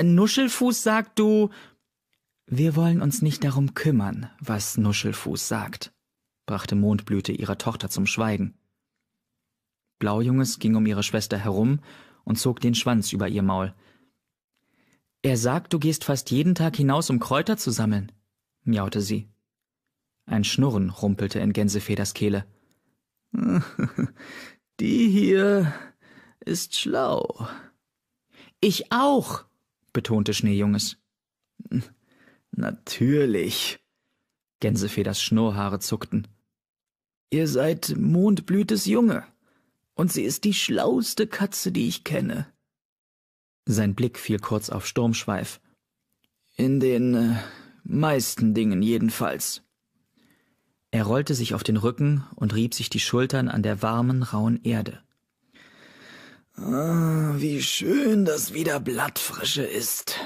Nuschelfuß sagt, du wir wollen uns nicht darum kümmern, was Nuschelfuß sagt, brachte Mondblüte ihrer Tochter zum Schweigen. Blaujunges ging um ihre Schwester herum und zog den Schwanz über ihr Maul. Er sagt, du gehst fast jeden Tag hinaus, um Kräuter zu sammeln, miaute sie. Ein Schnurren rumpelte in Gänsefeders Kehle. Die hier ist schlau. Ich auch, betonte Schneejunges. Natürlich. Gänsefeders Schnurrhaare zuckten. Ihr seid Mondblütes Junge, und sie ist die schlauste Katze, die ich kenne. Sein Blick fiel kurz auf Sturmschweif. In den äh, meisten Dingen jedenfalls. Er rollte sich auf den Rücken und rieb sich die Schultern an der warmen, rauen Erde. Ah, wie schön das wieder Blattfrische ist.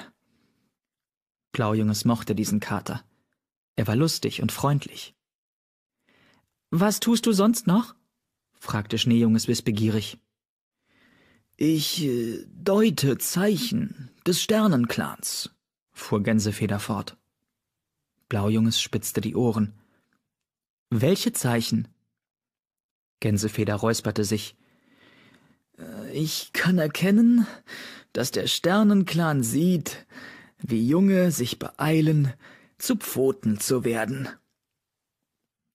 Blaujunges mochte diesen Kater. Er war lustig und freundlich. Was tust du sonst noch? fragte Schneejunges wissbegierig. Ich äh, deute Zeichen des Sternenclans, fuhr Gänsefeder fort. Blaujunges spitzte die Ohren. Welche Zeichen? Gänsefeder räusperte sich. Äh, ich kann erkennen, dass der Sternenclan sieht, wie Junge sich beeilen, zu Pfoten zu werden.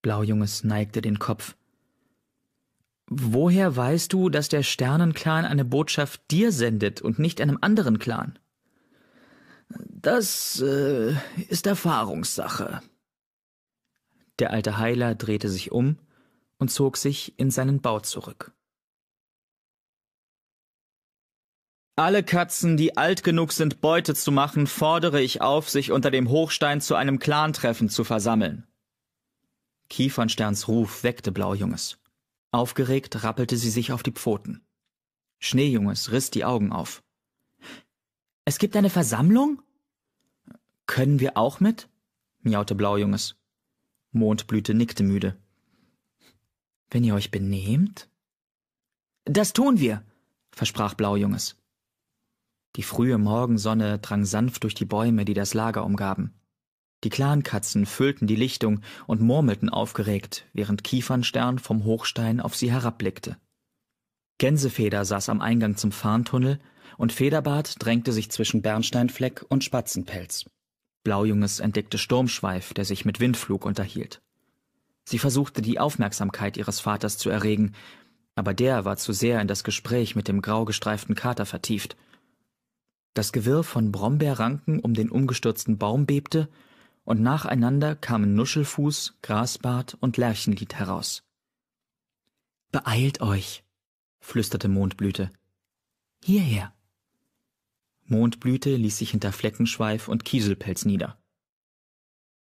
Blaujunges neigte den Kopf. Woher weißt du, dass der Sternenclan eine Botschaft dir sendet und nicht einem anderen Clan? Das äh, ist Erfahrungssache. Der alte Heiler drehte sich um und zog sich in seinen Bau zurück. Alle Katzen, die alt genug sind, Beute zu machen, fordere ich auf, sich unter dem Hochstein zu einem Clantreffen zu versammeln. Kiefernsterns Ruf weckte Blaujunges. Aufgeregt rappelte sie sich auf die Pfoten. Schneejunges riss die Augen auf. Es gibt eine Versammlung? Können wir auch mit? miaute Blaujunges. Mondblüte nickte müde. Wenn ihr euch benehmt? Das tun wir, versprach Blaujunges. Die frühe Morgensonne drang sanft durch die Bäume, die das Lager umgaben. Die Clankatzen füllten die Lichtung und murmelten aufgeregt, während Kiefernstern vom Hochstein auf sie herabblickte. Gänsefeder saß am Eingang zum Farntunnel und Federbart drängte sich zwischen Bernsteinfleck und Spatzenpelz. Blaujunges entdeckte Sturmschweif, der sich mit Windflug unterhielt. Sie versuchte die Aufmerksamkeit ihres Vaters zu erregen, aber der war zu sehr in das Gespräch mit dem graugestreiften Kater vertieft – das Gewirr von Brombeerranken um den umgestürzten Baum bebte, und nacheinander kamen Nuschelfuß, Grasbart und Lerchenlied heraus. Beeilt euch, flüsterte Mondblüte. Hierher. Mondblüte ließ sich hinter Fleckenschweif und Kieselpelz nieder.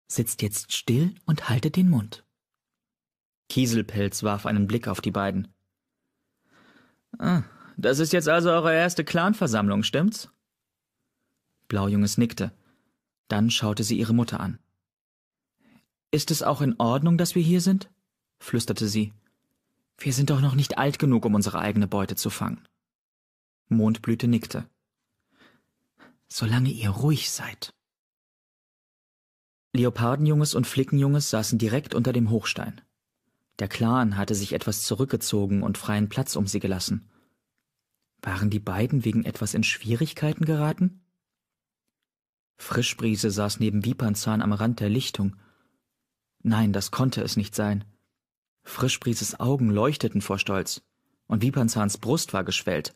Sitzt jetzt still und haltet den Mund. Kieselpelz warf einen Blick auf die beiden. Ah, das ist jetzt also eure erste Clanversammlung, stimmt's? Blaujunges nickte. Dann schaute sie ihre Mutter an. Ist es auch in Ordnung, dass wir hier sind? flüsterte sie. Wir sind doch noch nicht alt genug, um unsere eigene Beute zu fangen. Mondblüte nickte. Solange ihr ruhig seid. Leopardenjunges und Flickenjunges saßen direkt unter dem Hochstein. Der Clan hatte sich etwas zurückgezogen und freien Platz um sie gelassen. Waren die beiden wegen etwas in Schwierigkeiten geraten? Frischbrise saß neben Wiepernzahn am Rand der Lichtung. Nein, das konnte es nicht sein. Frischbrises Augen leuchteten vor Stolz, und Wiepernzahns Brust war geschwellt.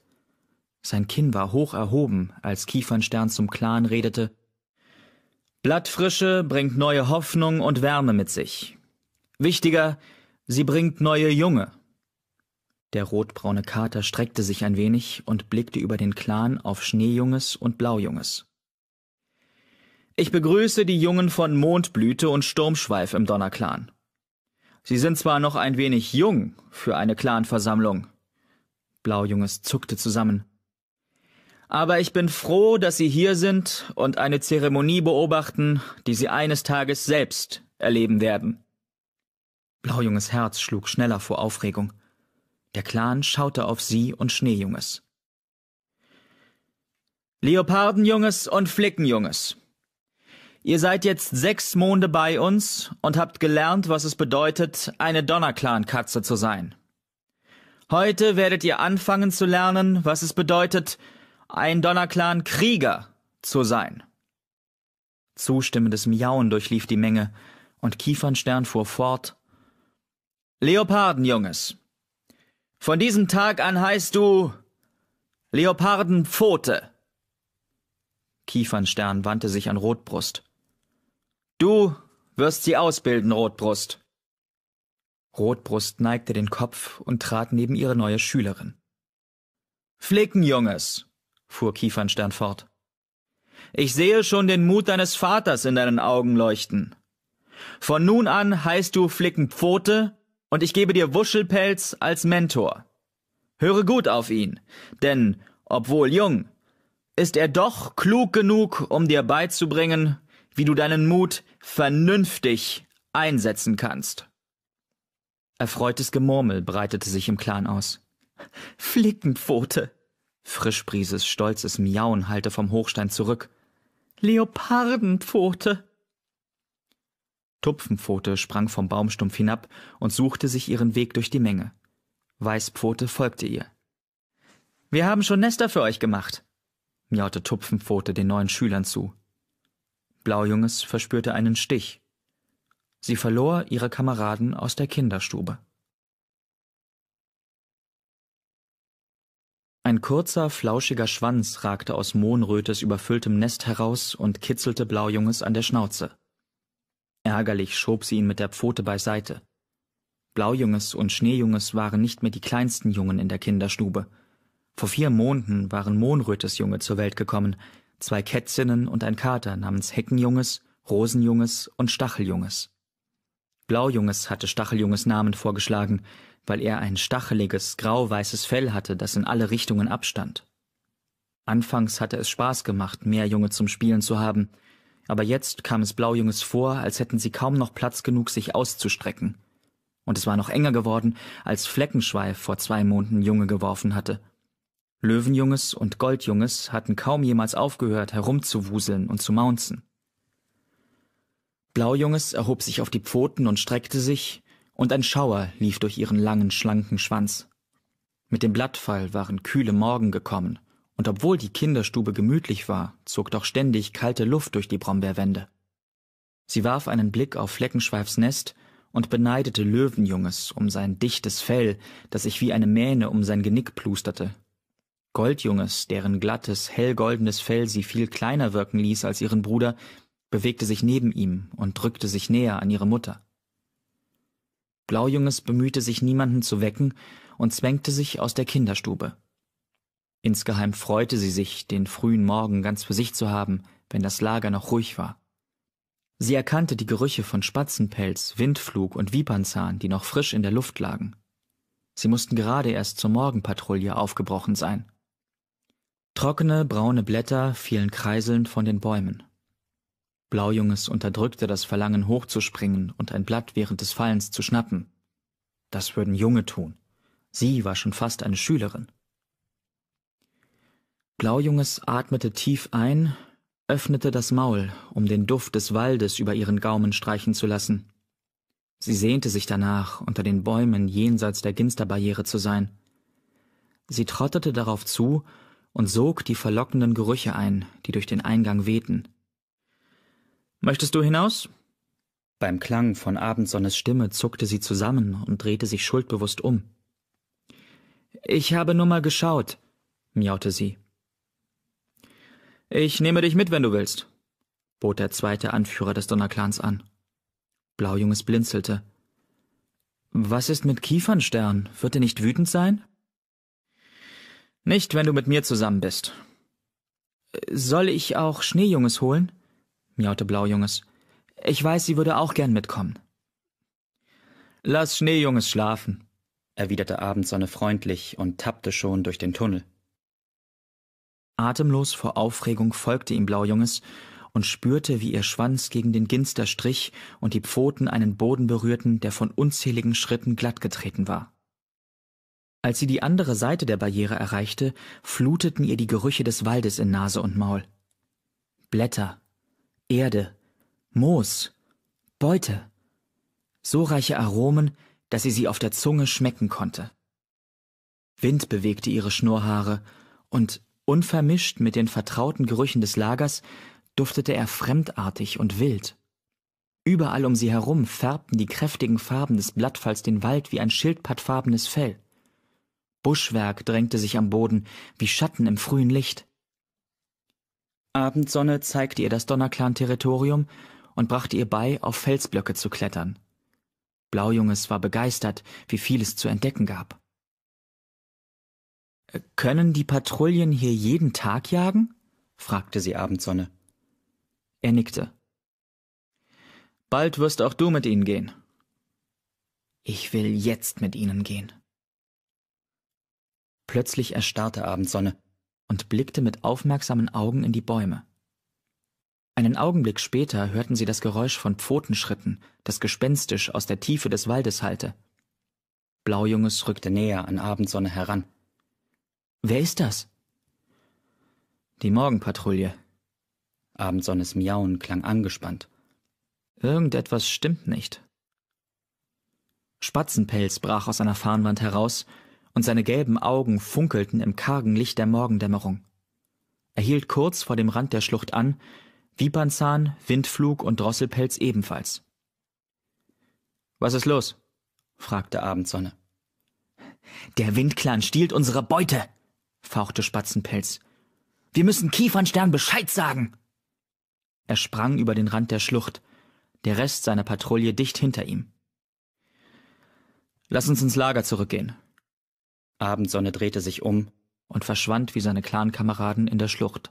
Sein Kinn war hoch erhoben, als Kiefernstern zum Clan redete. Blattfrische bringt neue Hoffnung und Wärme mit sich. Wichtiger, sie bringt neue Junge. Der rotbraune Kater streckte sich ein wenig und blickte über den Clan auf Schneejunges und Blaujunges. Ich begrüße die Jungen von Mondblüte und Sturmschweif im Donnerclan. Sie sind zwar noch ein wenig jung für eine Clanversammlung. Blaujunges zuckte zusammen. Aber ich bin froh, dass Sie hier sind und eine Zeremonie beobachten, die Sie eines Tages selbst erleben werden. Blaujunges Herz schlug schneller vor Aufregung. Der Clan schaute auf sie und Schneejunges. Leopardenjunges und Flickenjunges, Ihr seid jetzt sechs Monde bei uns und habt gelernt, was es bedeutet, eine Donnerclan-Katze zu sein. Heute werdet ihr anfangen zu lernen, was es bedeutet, ein Donnerclan-Krieger zu sein. Zustimmendes Miauen durchlief die Menge, und Kiefernstern fuhr fort. Leopardenjunges, von diesem Tag an heißt du Leopardenpfote. Kiefernstern wandte sich an Rotbrust. Du wirst sie ausbilden, Rotbrust. Rotbrust neigte den Kopf und trat neben ihre neue Schülerin. Flicken, Junges, fuhr Kiefernstern fort. Ich sehe schon den Mut deines Vaters in deinen Augen leuchten. Von nun an heißt du Flickenpfote und ich gebe dir Wuschelpelz als Mentor. Höre gut auf ihn, denn, obwohl jung, ist er doch klug genug, um dir beizubringen, wie du deinen Mut vernünftig einsetzen kannst. Erfreutes Gemurmel breitete sich im Clan aus. Flickenpfote! Frischbrises stolzes Miauen hallte vom Hochstein zurück. Leopardenpfote! Tupfenpfote sprang vom Baumstumpf hinab und suchte sich ihren Weg durch die Menge. Weißpfote folgte ihr. Wir haben schon Nester für euch gemacht, miaute Tupfenpfote den neuen Schülern zu. Blaujunges verspürte einen Stich. Sie verlor ihre Kameraden aus der Kinderstube. Ein kurzer, flauschiger Schwanz ragte aus Mohnrötes überfülltem Nest heraus und kitzelte Blaujunges an der Schnauze. Ärgerlich schob sie ihn mit der Pfote beiseite. Blaujunges und Schneejunges waren nicht mehr die kleinsten Jungen in der Kinderstube. Vor vier Monden waren Mohnrötes Junge zur Welt gekommen, zwei Kätzinnen und ein Kater namens Heckenjunges, Rosenjunges und Stacheljunges. Blaujunges hatte Stacheljunges Namen vorgeschlagen, weil er ein stacheliges, grau-weißes Fell hatte, das in alle Richtungen abstand. Anfangs hatte es Spaß gemacht, mehr Junge zum Spielen zu haben, aber jetzt kam es Blaujunges vor, als hätten sie kaum noch Platz genug, sich auszustrecken. Und es war noch enger geworden, als Fleckenschweif vor zwei Monaten Junge geworfen hatte – Löwenjunges und Goldjunges hatten kaum jemals aufgehört, herumzuwuseln und zu maunzen. Blaujunges erhob sich auf die Pfoten und streckte sich, und ein Schauer lief durch ihren langen, schlanken Schwanz. Mit dem Blattfall waren kühle Morgen gekommen, und obwohl die Kinderstube gemütlich war, zog doch ständig kalte Luft durch die Brombeerwände. Sie warf einen Blick auf Fleckenschweifs Nest und beneidete Löwenjunges um sein dichtes Fell, das sich wie eine Mähne um sein Genick plusterte Goldjunges, deren glattes, hellgoldenes Fell sie viel kleiner wirken ließ als ihren Bruder, bewegte sich neben ihm und drückte sich näher an ihre Mutter. Blaujunges bemühte sich niemanden zu wecken und zwängte sich aus der Kinderstube. Insgeheim freute sie sich, den frühen Morgen ganz für sich zu haben, wenn das Lager noch ruhig war. Sie erkannte die Gerüche von Spatzenpelz, Windflug und Wiepernzahn, die noch frisch in der Luft lagen. Sie mussten gerade erst zur Morgenpatrouille aufgebrochen sein. Trockene, braune Blätter fielen kreiselnd von den Bäumen. Blaujunges unterdrückte das Verlangen hochzuspringen und ein Blatt während des Fallens zu schnappen. Das würden Junge tun. Sie war schon fast eine Schülerin. Blaujunges atmete tief ein, öffnete das Maul, um den Duft des Waldes über ihren Gaumen streichen zu lassen. Sie sehnte sich danach, unter den Bäumen jenseits der Ginsterbarriere zu sein. Sie trottete darauf zu und sog die verlockenden Gerüche ein, die durch den Eingang wehten. Möchtest du hinaus? Beim Klang von Abendsonnes Stimme zuckte sie zusammen und drehte sich schuldbewusst um. Ich habe nur mal geschaut, miaute sie. Ich nehme dich mit, wenn du willst, bot der zweite Anführer des Donnerclans an. Blaujunges blinzelte. Was ist mit Kiefernstern? Wird er nicht wütend sein? Nicht, wenn du mit mir zusammen bist. Soll ich auch Schneejunges holen? miaute Blaujunges. Ich weiß, sie würde auch gern mitkommen. Lass Schneejunges schlafen, erwiderte Abendsonne freundlich und tappte schon durch den Tunnel. Atemlos vor Aufregung folgte ihm Blaujunges und spürte, wie ihr Schwanz gegen den Ginster strich und die Pfoten einen Boden berührten, der von unzähligen Schritten glattgetreten war. Als sie die andere Seite der Barriere erreichte, fluteten ihr die Gerüche des Waldes in Nase und Maul. Blätter, Erde, Moos, Beute. So reiche Aromen, dass sie sie auf der Zunge schmecken konnte. Wind bewegte ihre Schnurrhaare, und unvermischt mit den vertrauten Gerüchen des Lagers duftete er fremdartig und wild. Überall um sie herum färbten die kräftigen Farben des Blattfalls den Wald wie ein schildpattfarbenes Fell. Buschwerk drängte sich am Boden, wie Schatten im frühen Licht. Abendsonne zeigte ihr das Donnerclan-Territorium und brachte ihr bei, auf Felsblöcke zu klettern. Blaujunges war begeistert, wie viel es zu entdecken gab. Äh, können die Patrouillen hier jeden Tag jagen? fragte sie Abendsonne. Er nickte. Bald wirst auch du mit ihnen gehen. Ich will jetzt mit ihnen gehen. Plötzlich erstarrte Abendsonne und blickte mit aufmerksamen Augen in die Bäume. Einen Augenblick später hörten sie das Geräusch von Pfotenschritten, das gespenstisch aus der Tiefe des Waldes hallte. Blaujunges rückte näher an Abendsonne heran. Wer ist das? Die Morgenpatrouille. Abendsonnes Miauen klang angespannt. Irgendetwas stimmt nicht. Spatzenpelz brach aus einer Farnwand heraus und seine gelben Augen funkelten im kargen Licht der Morgendämmerung. Er hielt kurz vor dem Rand der Schlucht an, Wiepernzahn, Windflug und Drosselpelz ebenfalls. Was ist los? fragte Abendsonne. Der Windclan stiehlt unsere Beute, fauchte Spatzenpelz. Wir müssen Kiefernstern Bescheid sagen. Er sprang über den Rand der Schlucht, der Rest seiner Patrouille dicht hinter ihm. Lass uns ins Lager zurückgehen, Abendsonne drehte sich um und verschwand wie seine Clankameraden in der Schlucht.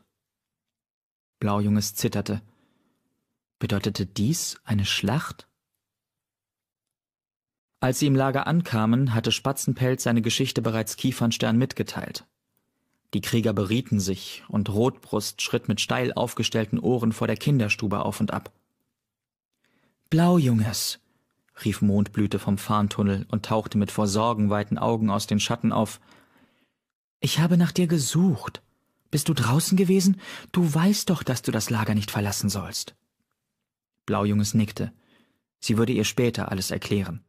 Blaujunges zitterte. Bedeutete dies eine Schlacht? Als sie im Lager ankamen, hatte Spatzenpelz seine Geschichte bereits Kiefernstern mitgeteilt. Die Krieger berieten sich, und Rotbrust schritt mit steil aufgestellten Ohren vor der Kinderstube auf und ab. Blaujunges, rief Mondblüte vom Fahntunnel und tauchte mit vor Sorgen weiten Augen aus den Schatten auf. Ich habe nach dir gesucht. Bist du draußen gewesen? Du weißt doch, dass du das Lager nicht verlassen sollst. Blaujunges nickte. Sie würde ihr später alles erklären.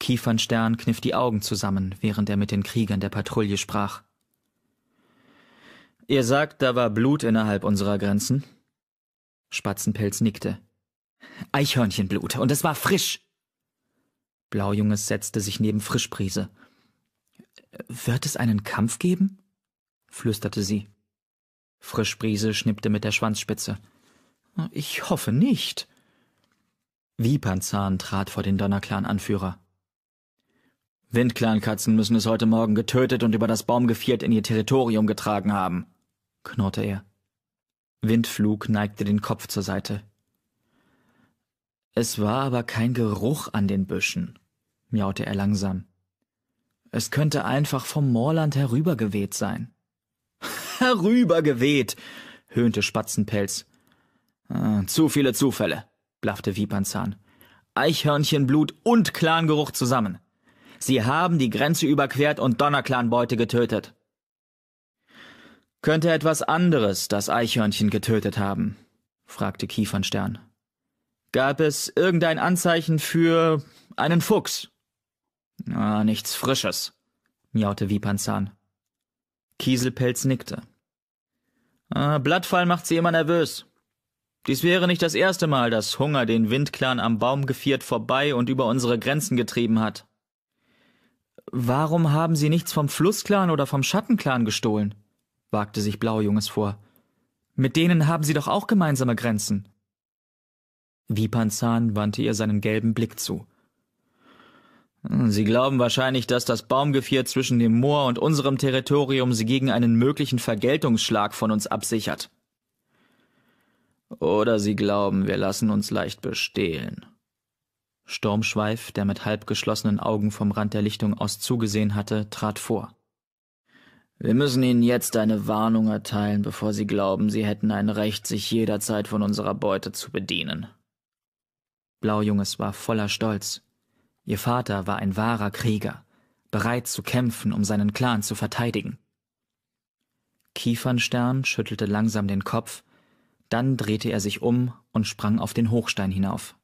Kiefernstern kniff die Augen zusammen, während er mit den Kriegern der Patrouille sprach. Ihr sagt, da war Blut innerhalb unserer Grenzen? Spatzenpelz nickte. Eichhörnchenblut, und es war frisch. Blaujunges setzte sich neben Frischbrise. Wird es einen Kampf geben? flüsterte sie. Frischbrise schnippte mit der Schwanzspitze. Ich hoffe nicht. Wiepernzahn trat vor den Donnerclan-Anführer. Windclan-Katzen müssen es heute Morgen getötet und über das Baumgeviert in ihr Territorium getragen haben, knurrte er. Windflug neigte den Kopf zur Seite. Es war aber kein Geruch an den Büschen, miaute er langsam. Es könnte einfach vom Moorland herübergeweht sein. herübergeweht, höhnte Spatzenpelz. Ah, zu viele Zufälle, blaffte Wiepernzahn. Eichhörnchenblut und Clangeruch zusammen. Sie haben die Grenze überquert und Donnerclanbeute getötet. Könnte etwas anderes das Eichhörnchen getötet haben? fragte Kiefernstern. Gab es irgendein Anzeichen für einen Fuchs? Ah, nichts Frisches, miaute Wipanzan. Kieselpelz nickte. Ah, Blattfall macht sie immer nervös. Dies wäre nicht das erste Mal, dass Hunger den Windclan am Baum geviert vorbei und über unsere Grenzen getrieben hat. Warum haben sie nichts vom Flussclan oder vom Schattenclan gestohlen? wagte sich Blaujunges vor. Mit denen haben sie doch auch gemeinsame Grenzen. Wie wandte ihr seinen gelben Blick zu. Sie glauben wahrscheinlich, dass das Baumgevier zwischen dem Moor und unserem Territorium sie gegen einen möglichen Vergeltungsschlag von uns absichert. Oder sie glauben, wir lassen uns leicht bestehlen. Sturmschweif, der mit halb geschlossenen Augen vom Rand der Lichtung aus zugesehen hatte, trat vor. Wir müssen Ihnen jetzt eine Warnung erteilen, bevor Sie glauben, Sie hätten ein Recht, sich jederzeit von unserer Beute zu bedienen. Blaujunges war voller Stolz. Ihr Vater war ein wahrer Krieger, bereit zu kämpfen, um seinen Clan zu verteidigen. Kiefernstern schüttelte langsam den Kopf, dann drehte er sich um und sprang auf den Hochstein hinauf.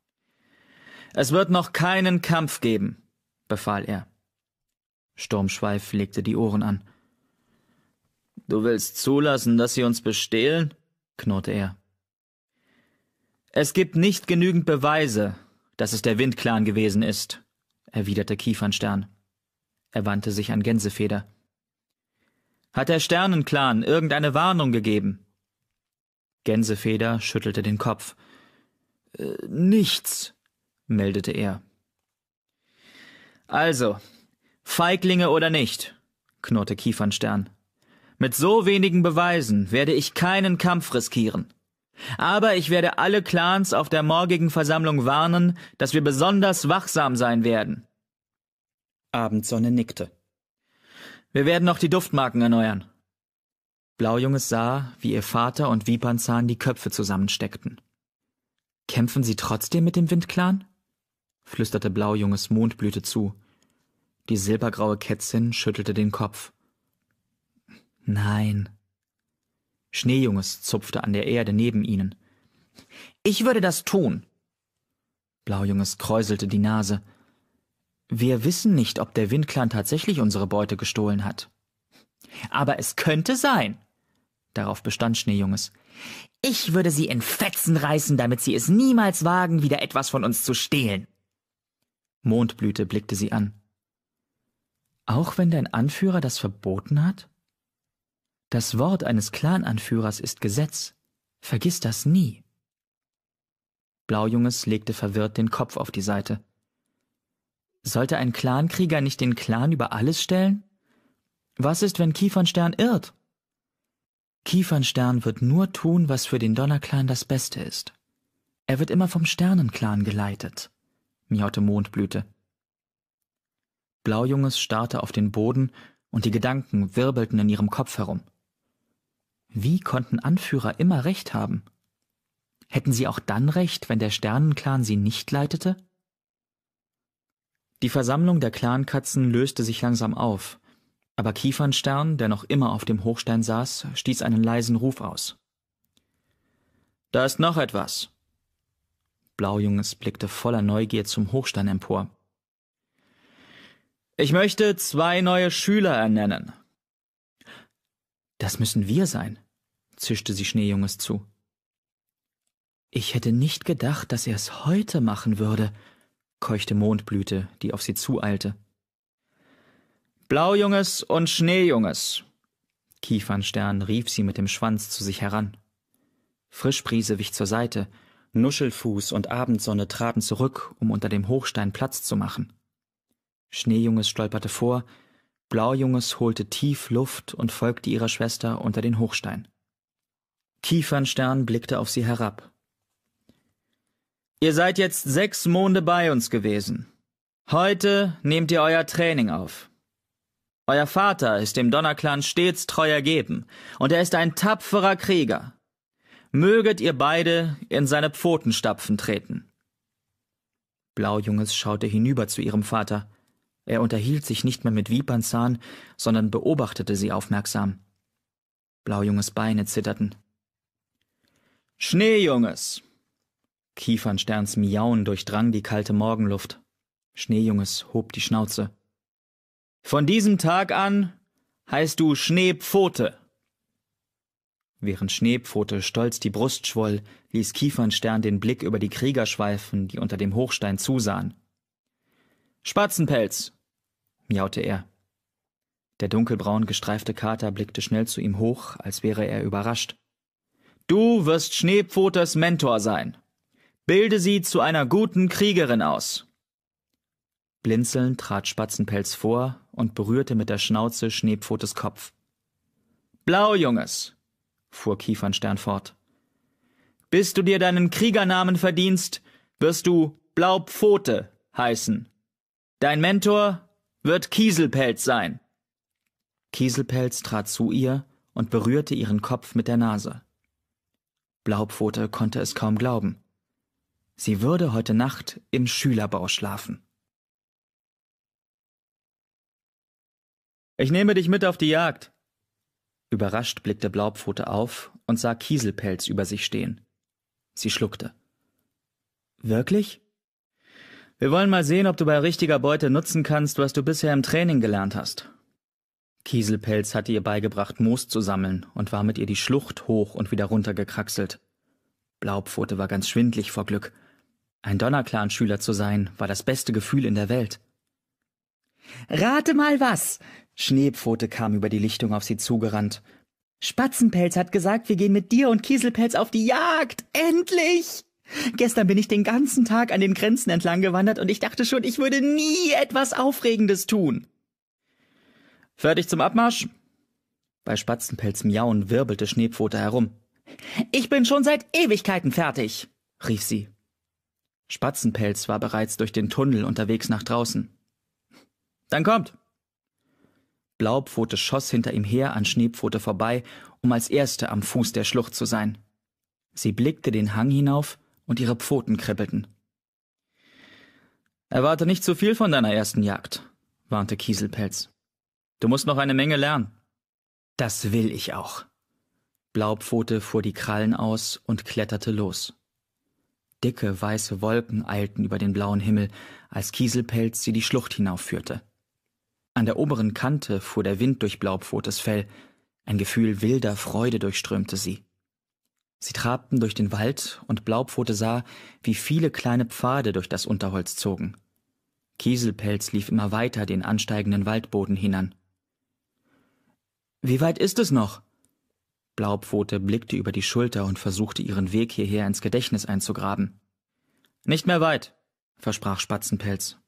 Es wird noch keinen Kampf geben, befahl er. Sturmschweif legte die Ohren an. Du willst zulassen, dass sie uns bestehlen? knurrte er. Es gibt nicht genügend Beweise, dass es der Windclan gewesen ist, erwiderte Kiefernstern. Er wandte sich an Gänsefeder. Hat der Sternenclan irgendeine Warnung gegeben? Gänsefeder schüttelte den Kopf. Äh, nichts, meldete er. Also, Feiglinge oder nicht, knurrte Kiefernstern. Mit so wenigen Beweisen werde ich keinen Kampf riskieren. Aber ich werde alle Clans auf der morgigen Versammlung warnen, dass wir besonders wachsam sein werden. Abendsonne nickte. Wir werden noch die Duftmarken erneuern. Blaujunges sah, wie ihr Vater und Wipanzahn die Köpfe zusammensteckten. Kämpfen sie trotzdem mit dem Windclan? flüsterte Blaujunges Mondblüte zu. Die silbergraue Kätzin schüttelte den Kopf. Nein, Schneejunges zupfte an der Erde neben ihnen. Ich würde das tun. Blaujunges kräuselte die Nase. Wir wissen nicht, ob der Windclan tatsächlich unsere Beute gestohlen hat. Aber es könnte sein. Darauf bestand Schneejunges. Ich würde sie in Fetzen reißen, damit sie es niemals wagen, wieder etwas von uns zu stehlen. Mondblüte blickte sie an. Auch wenn dein Anführer das verboten hat? Das Wort eines Clananführers ist Gesetz. Vergiss das nie. Blaujunges legte verwirrt den Kopf auf die Seite. Sollte ein Clankrieger nicht den Clan über alles stellen? Was ist, wenn Kiefernstern irrt? Kiefernstern wird nur tun, was für den Donnerclan das Beste ist. Er wird immer vom Sternenclan geleitet, miaute Mondblüte. Blaujunges starrte auf den Boden und die Gedanken wirbelten in ihrem Kopf herum. Wie konnten Anführer immer Recht haben? Hätten sie auch dann Recht, wenn der Sternenclan sie nicht leitete? Die Versammlung der Clankatzen löste sich langsam auf, aber Kiefernstern, der noch immer auf dem Hochstein saß, stieß einen leisen Ruf aus. Da ist noch etwas. Blaujunges blickte voller Neugier zum Hochstein empor. Ich möchte zwei neue Schüler ernennen. Das müssen wir sein, zischte sie Schneejunges zu. Ich hätte nicht gedacht, dass er es heute machen würde, keuchte Mondblüte, die auf sie zueilte. Blaujunges und Schneejunges. Kiefernstern rief sie mit dem Schwanz zu sich heran. Frischbrise wich zur Seite, Nuschelfuß und Abendsonne traten zurück, um unter dem Hochstein Platz zu machen. Schneejunges stolperte vor, Blaujunges holte tief Luft und folgte ihrer Schwester unter den Hochstein. Kiefernstern blickte auf sie herab. Ihr seid jetzt sechs Monde bei uns gewesen. Heute nehmt ihr euer Training auf. Euer Vater ist dem Donnerclan stets treu ergeben, und er ist ein tapferer Krieger. Möget ihr beide in seine Pfotenstapfen treten. Blaujunges schaute hinüber zu ihrem Vater. Er unterhielt sich nicht mehr mit Wiepernzahn, sondern beobachtete sie aufmerksam. Blaujunges Beine zitterten. Schneejunges! Kiefernsterns Miauen durchdrang die kalte Morgenluft. Schneejunges hob die Schnauze. Von diesem Tag an heißt du Schneepfote. Während Schneepfote stolz die Brust schwoll, ließ Kiefernstern den Blick über die Krieger schweifen, die unter dem Hochstein zusahen. Spatzenpelz, miaute er. Der dunkelbraun gestreifte Kater blickte schnell zu ihm hoch, als wäre er überrascht. Du wirst Schneepfoters Mentor sein. Bilde sie zu einer guten Kriegerin aus. Blinzelnd trat Spatzenpelz vor und berührte mit der Schnauze Schneepfotes Kopf. Blau, Junges, fuhr Kiefernstern fort. Bis du dir deinen Kriegernamen verdienst, wirst du Blaupfote heißen. Dein Mentor wird Kieselpelz sein. Kieselpelz trat zu ihr und berührte ihren Kopf mit der Nase. Blaupfote konnte es kaum glauben. Sie würde heute Nacht im Schülerbau schlafen. Ich nehme dich mit auf die Jagd. Überrascht blickte Blaupfote auf und sah Kieselpelz über sich stehen. Sie schluckte. Wirklich? Wir wollen mal sehen, ob du bei richtiger Beute nutzen kannst, was du bisher im Training gelernt hast. Kieselpelz hatte ihr beigebracht, Moos zu sammeln und war mit ihr die Schlucht hoch und wieder runtergekraxelt. Blaupfote war ganz schwindlig vor Glück. Ein Donnerclan-Schüler zu sein, war das beste Gefühl in der Welt. Rate mal was! Schneepfote kam über die Lichtung auf sie zugerannt. Spatzenpelz hat gesagt, wir gehen mit dir und Kieselpelz auf die Jagd! Endlich! Gestern bin ich den ganzen Tag an den Grenzen entlang gewandert und ich dachte schon, ich würde nie etwas Aufregendes tun. Fertig zum Abmarsch? Bei Spatzenpelz Miauen wirbelte Schneepfote herum. Ich bin schon seit Ewigkeiten fertig, rief sie. Spatzenpelz war bereits durch den Tunnel unterwegs nach draußen. Dann kommt! Blaupfote schoss hinter ihm her an Schneepfote vorbei, um als Erste am Fuß der Schlucht zu sein. Sie blickte den Hang hinauf und ihre Pfoten kribbelten. Erwarte nicht zu viel von deiner ersten Jagd, warnte Kieselpelz. Du musst noch eine Menge lernen. Das will ich auch. Blaupfote fuhr die Krallen aus und kletterte los. Dicke weiße Wolken eilten über den blauen Himmel, als Kieselpelz sie die Schlucht hinaufführte. An der oberen Kante fuhr der Wind durch Blaupfotes Fell, ein Gefühl wilder Freude durchströmte sie. Sie trabten durch den Wald, und Blaupfote sah, wie viele kleine Pfade durch das Unterholz zogen. Kieselpelz lief immer weiter den ansteigenden Waldboden hinan. Wie weit ist es noch? Blaupfote blickte über die Schulter und versuchte ihren Weg hierher ins Gedächtnis einzugraben. Nicht mehr weit, versprach Spatzenpelz.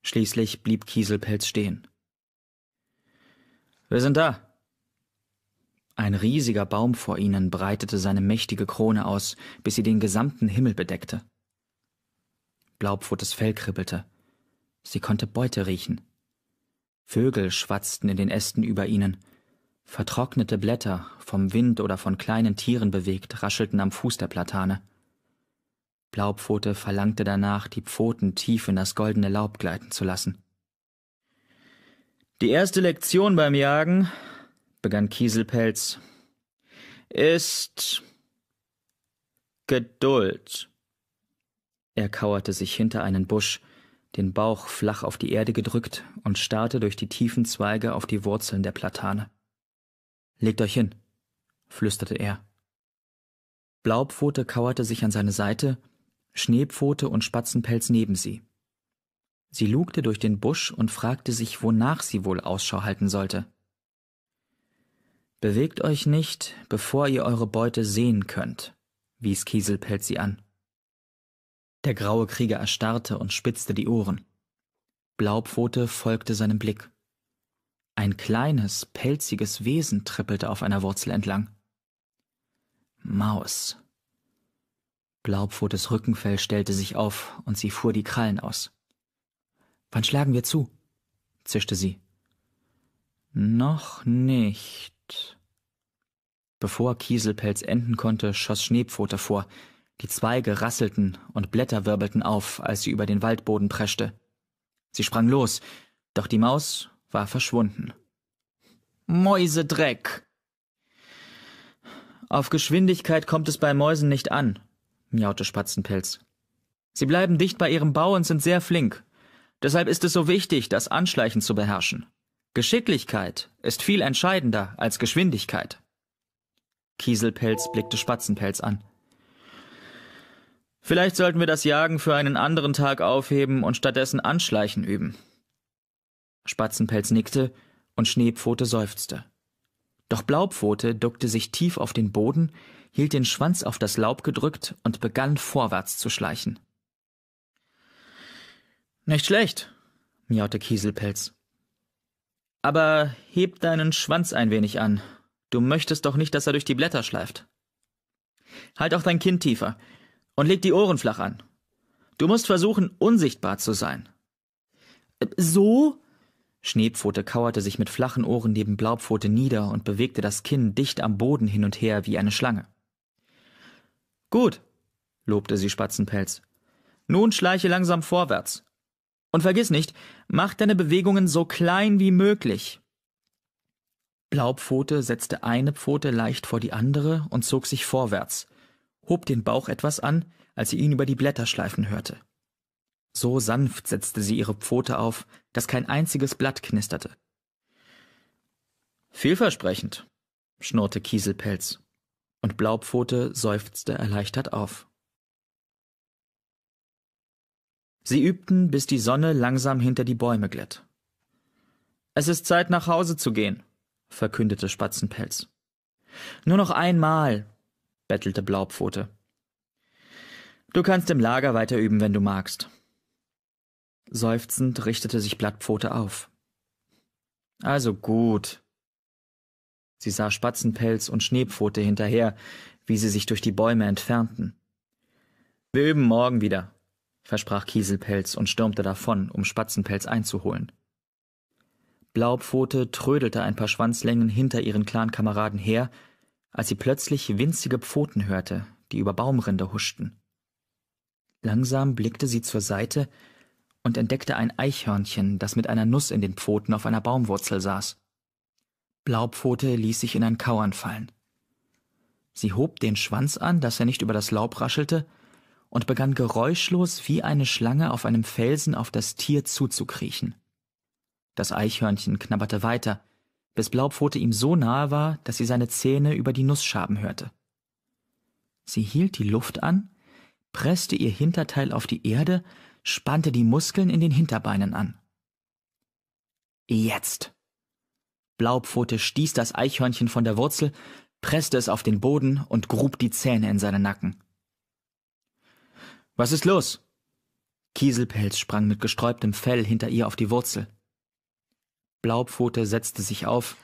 Schließlich blieb Kieselpelz stehen. Wir sind da, ein riesiger Baum vor ihnen breitete seine mächtige Krone aus, bis sie den gesamten Himmel bedeckte. Blaupfotes Fell kribbelte. Sie konnte Beute riechen. Vögel schwatzten in den Ästen über ihnen. Vertrocknete Blätter, vom Wind oder von kleinen Tieren bewegt, raschelten am Fuß der Platane. Blaupfote verlangte danach, die Pfoten tief in das goldene Laub gleiten zu lassen. Die erste Lektion beim Jagen, begann Kieselpelz, ist Geduld. Er kauerte sich hinter einen Busch, den Bauch flach auf die Erde gedrückt und starrte durch die tiefen Zweige auf die Wurzeln der Platane. Legt euch hin, flüsterte er. Blaupfote kauerte sich an seine Seite, Schneepfote und Spatzenpelz neben sie. Sie lugte durch den Busch und fragte sich, wonach sie wohl Ausschau halten sollte. Bewegt euch nicht, bevor ihr eure Beute sehen könnt, wies Kieselpelz sie an. Der graue Krieger erstarrte und spitzte die Ohren. Blaupfote folgte seinem Blick. Ein kleines, pelziges Wesen trippelte auf einer Wurzel entlang. Maus. Blaupfotes Rückenfell stellte sich auf und sie fuhr die Krallen aus. Wann schlagen wir zu? zischte sie. Noch nicht, Bevor Kieselpelz enden konnte, schoss Schneepfote vor. Die Zweige rasselten und Blätter wirbelten auf, als sie über den Waldboden preschte. Sie sprang los, doch die Maus war verschwunden. Mäusedreck! Auf Geschwindigkeit kommt es bei Mäusen nicht an, miaute Spatzenpelz. Sie bleiben dicht bei ihrem Bau und sind sehr flink. Deshalb ist es so wichtig, das Anschleichen zu beherrschen. Geschicklichkeit ist viel entscheidender als Geschwindigkeit. Kieselpelz blickte Spatzenpelz an. Vielleicht sollten wir das Jagen für einen anderen Tag aufheben und stattdessen Anschleichen üben. Spatzenpelz nickte und Schneepfote seufzte. Doch Blaupfote duckte sich tief auf den Boden, hielt den Schwanz auf das Laub gedrückt und begann vorwärts zu schleichen. Nicht schlecht, miaute Kieselpelz. Aber heb deinen Schwanz ein wenig an. Du möchtest doch nicht, dass er durch die Blätter schleift. Halt auch dein Kinn tiefer und leg die Ohren flach an. Du musst versuchen, unsichtbar zu sein. Äh, so? Schneepfote kauerte sich mit flachen Ohren neben Blaupfote nieder und bewegte das Kinn dicht am Boden hin und her wie eine Schlange. Gut, lobte sie Spatzenpelz. Nun schleiche langsam vorwärts. Und vergiss nicht, mach deine Bewegungen so klein wie möglich. Blaupfote setzte eine Pfote leicht vor die andere und zog sich vorwärts, hob den Bauch etwas an, als sie ihn über die Blätter schleifen hörte. So sanft setzte sie ihre Pfote auf, dass kein einziges Blatt knisterte. Vielversprechend, schnurrte Kieselpelz, und Blaupfote seufzte erleichtert auf. Sie übten, bis die Sonne langsam hinter die Bäume glitt. Es ist Zeit, nach Hause zu gehen, verkündete Spatzenpelz. Nur noch einmal, bettelte Blaupfote. Du kannst im Lager weiter üben, wenn du magst. Seufzend richtete sich Blattpfote auf. Also gut. Sie sah Spatzenpelz und Schneepfote hinterher, wie sie sich durch die Bäume entfernten. Wir üben morgen wieder, versprach Kieselpelz und stürmte davon, um Spatzenpelz einzuholen. Blaupfote trödelte ein paar Schwanzlängen hinter ihren Clankameraden her, als sie plötzlich winzige Pfoten hörte, die über Baumrinde huschten. Langsam blickte sie zur Seite und entdeckte ein Eichhörnchen, das mit einer Nuss in den Pfoten auf einer Baumwurzel saß. Blaupfote ließ sich in ein Kauern fallen. Sie hob den Schwanz an, dass er nicht über das Laub raschelte, und begann geräuschlos wie eine Schlange auf einem Felsen auf das Tier zuzukriechen. Das Eichhörnchen knabberte weiter, bis Blaupfote ihm so nahe war, dass sie seine Zähne über die Nussschaben hörte. Sie hielt die Luft an, presste ihr Hinterteil auf die Erde, spannte die Muskeln in den Hinterbeinen an. Jetzt! Blaupfote stieß das Eichhörnchen von der Wurzel, presste es auf den Boden und grub die Zähne in seinen Nacken. Was ist los? Kieselpelz sprang mit gesträubtem Fell hinter ihr auf die Wurzel. Blaupfote setzte sich auf,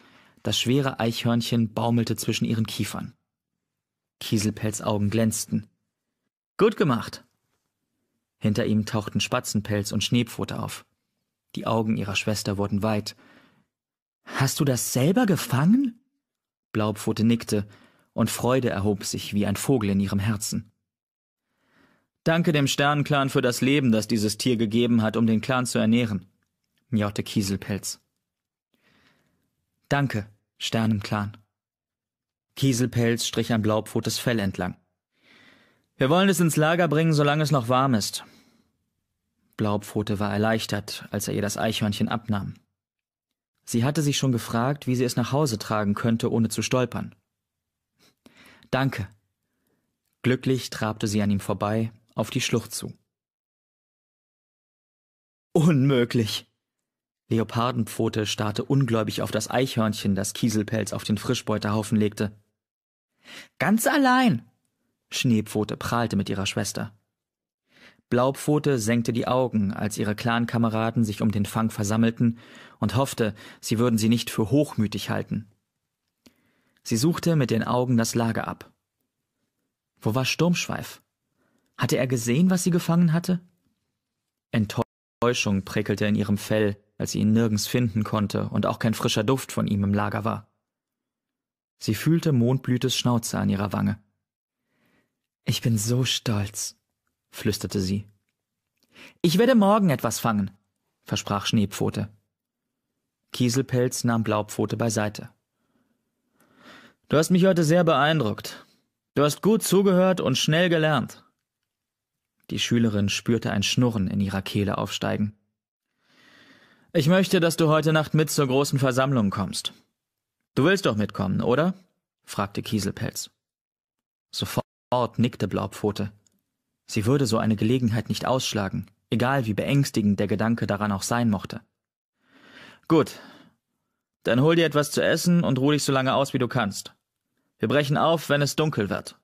das schwere Eichhörnchen baumelte zwischen ihren Kiefern. Kieselpelz Augen glänzten. Gut gemacht! Hinter ihm tauchten Spatzenpelz und Schneepfote auf. Die Augen ihrer Schwester wurden weit. Hast du das selber gefangen? Blaupfote nickte, und Freude erhob sich wie ein Vogel in ihrem Herzen. Danke dem Sternenclan für das Leben, das dieses Tier gegeben hat, um den Clan zu ernähren, miaute Kieselpelz. Danke, Sternenclan. Kieselpelz strich ein blaupfotes Fell entlang. Wir wollen es ins Lager bringen, solange es noch warm ist. Blaupfote war erleichtert, als er ihr das Eichhörnchen abnahm. Sie hatte sich schon gefragt, wie sie es nach Hause tragen könnte, ohne zu stolpern. Danke. Glücklich trabte sie an ihm vorbei auf die Schlucht zu. Unmöglich! Leopardenpfote starrte ungläubig auf das Eichhörnchen, das Kieselpelz auf den Frischbeuterhaufen legte. Ganz allein! Schneepfote prahlte mit ihrer Schwester. Blaupfote senkte die Augen, als ihre Clankameraden sich um den Fang versammelten und hoffte, sie würden sie nicht für hochmütig halten. Sie suchte mit den Augen das Lager ab. Wo war Sturmschweif? Hatte er gesehen, was sie gefangen hatte? Enttäuschung prickelte in ihrem Fell, als sie ihn nirgends finden konnte und auch kein frischer Duft von ihm im Lager war. Sie fühlte Mondblütes Schnauze an ihrer Wange. Ich bin so stolz, flüsterte sie. Ich werde morgen etwas fangen, versprach Schneepfote. Kieselpelz nahm Blaupfote beiseite. Du hast mich heute sehr beeindruckt. Du hast gut zugehört und schnell gelernt. Die Schülerin spürte ein Schnurren in ihrer Kehle aufsteigen. Ich möchte, dass du heute Nacht mit zur großen Versammlung kommst. Du willst doch mitkommen, oder? fragte Kieselpelz. Sofort nickte Blaupfote. Sie würde so eine Gelegenheit nicht ausschlagen, egal wie beängstigend der Gedanke daran auch sein mochte. Gut. Dann hol dir etwas zu essen und ruh dich so lange aus, wie du kannst. Wir brechen auf, wenn es dunkel wird.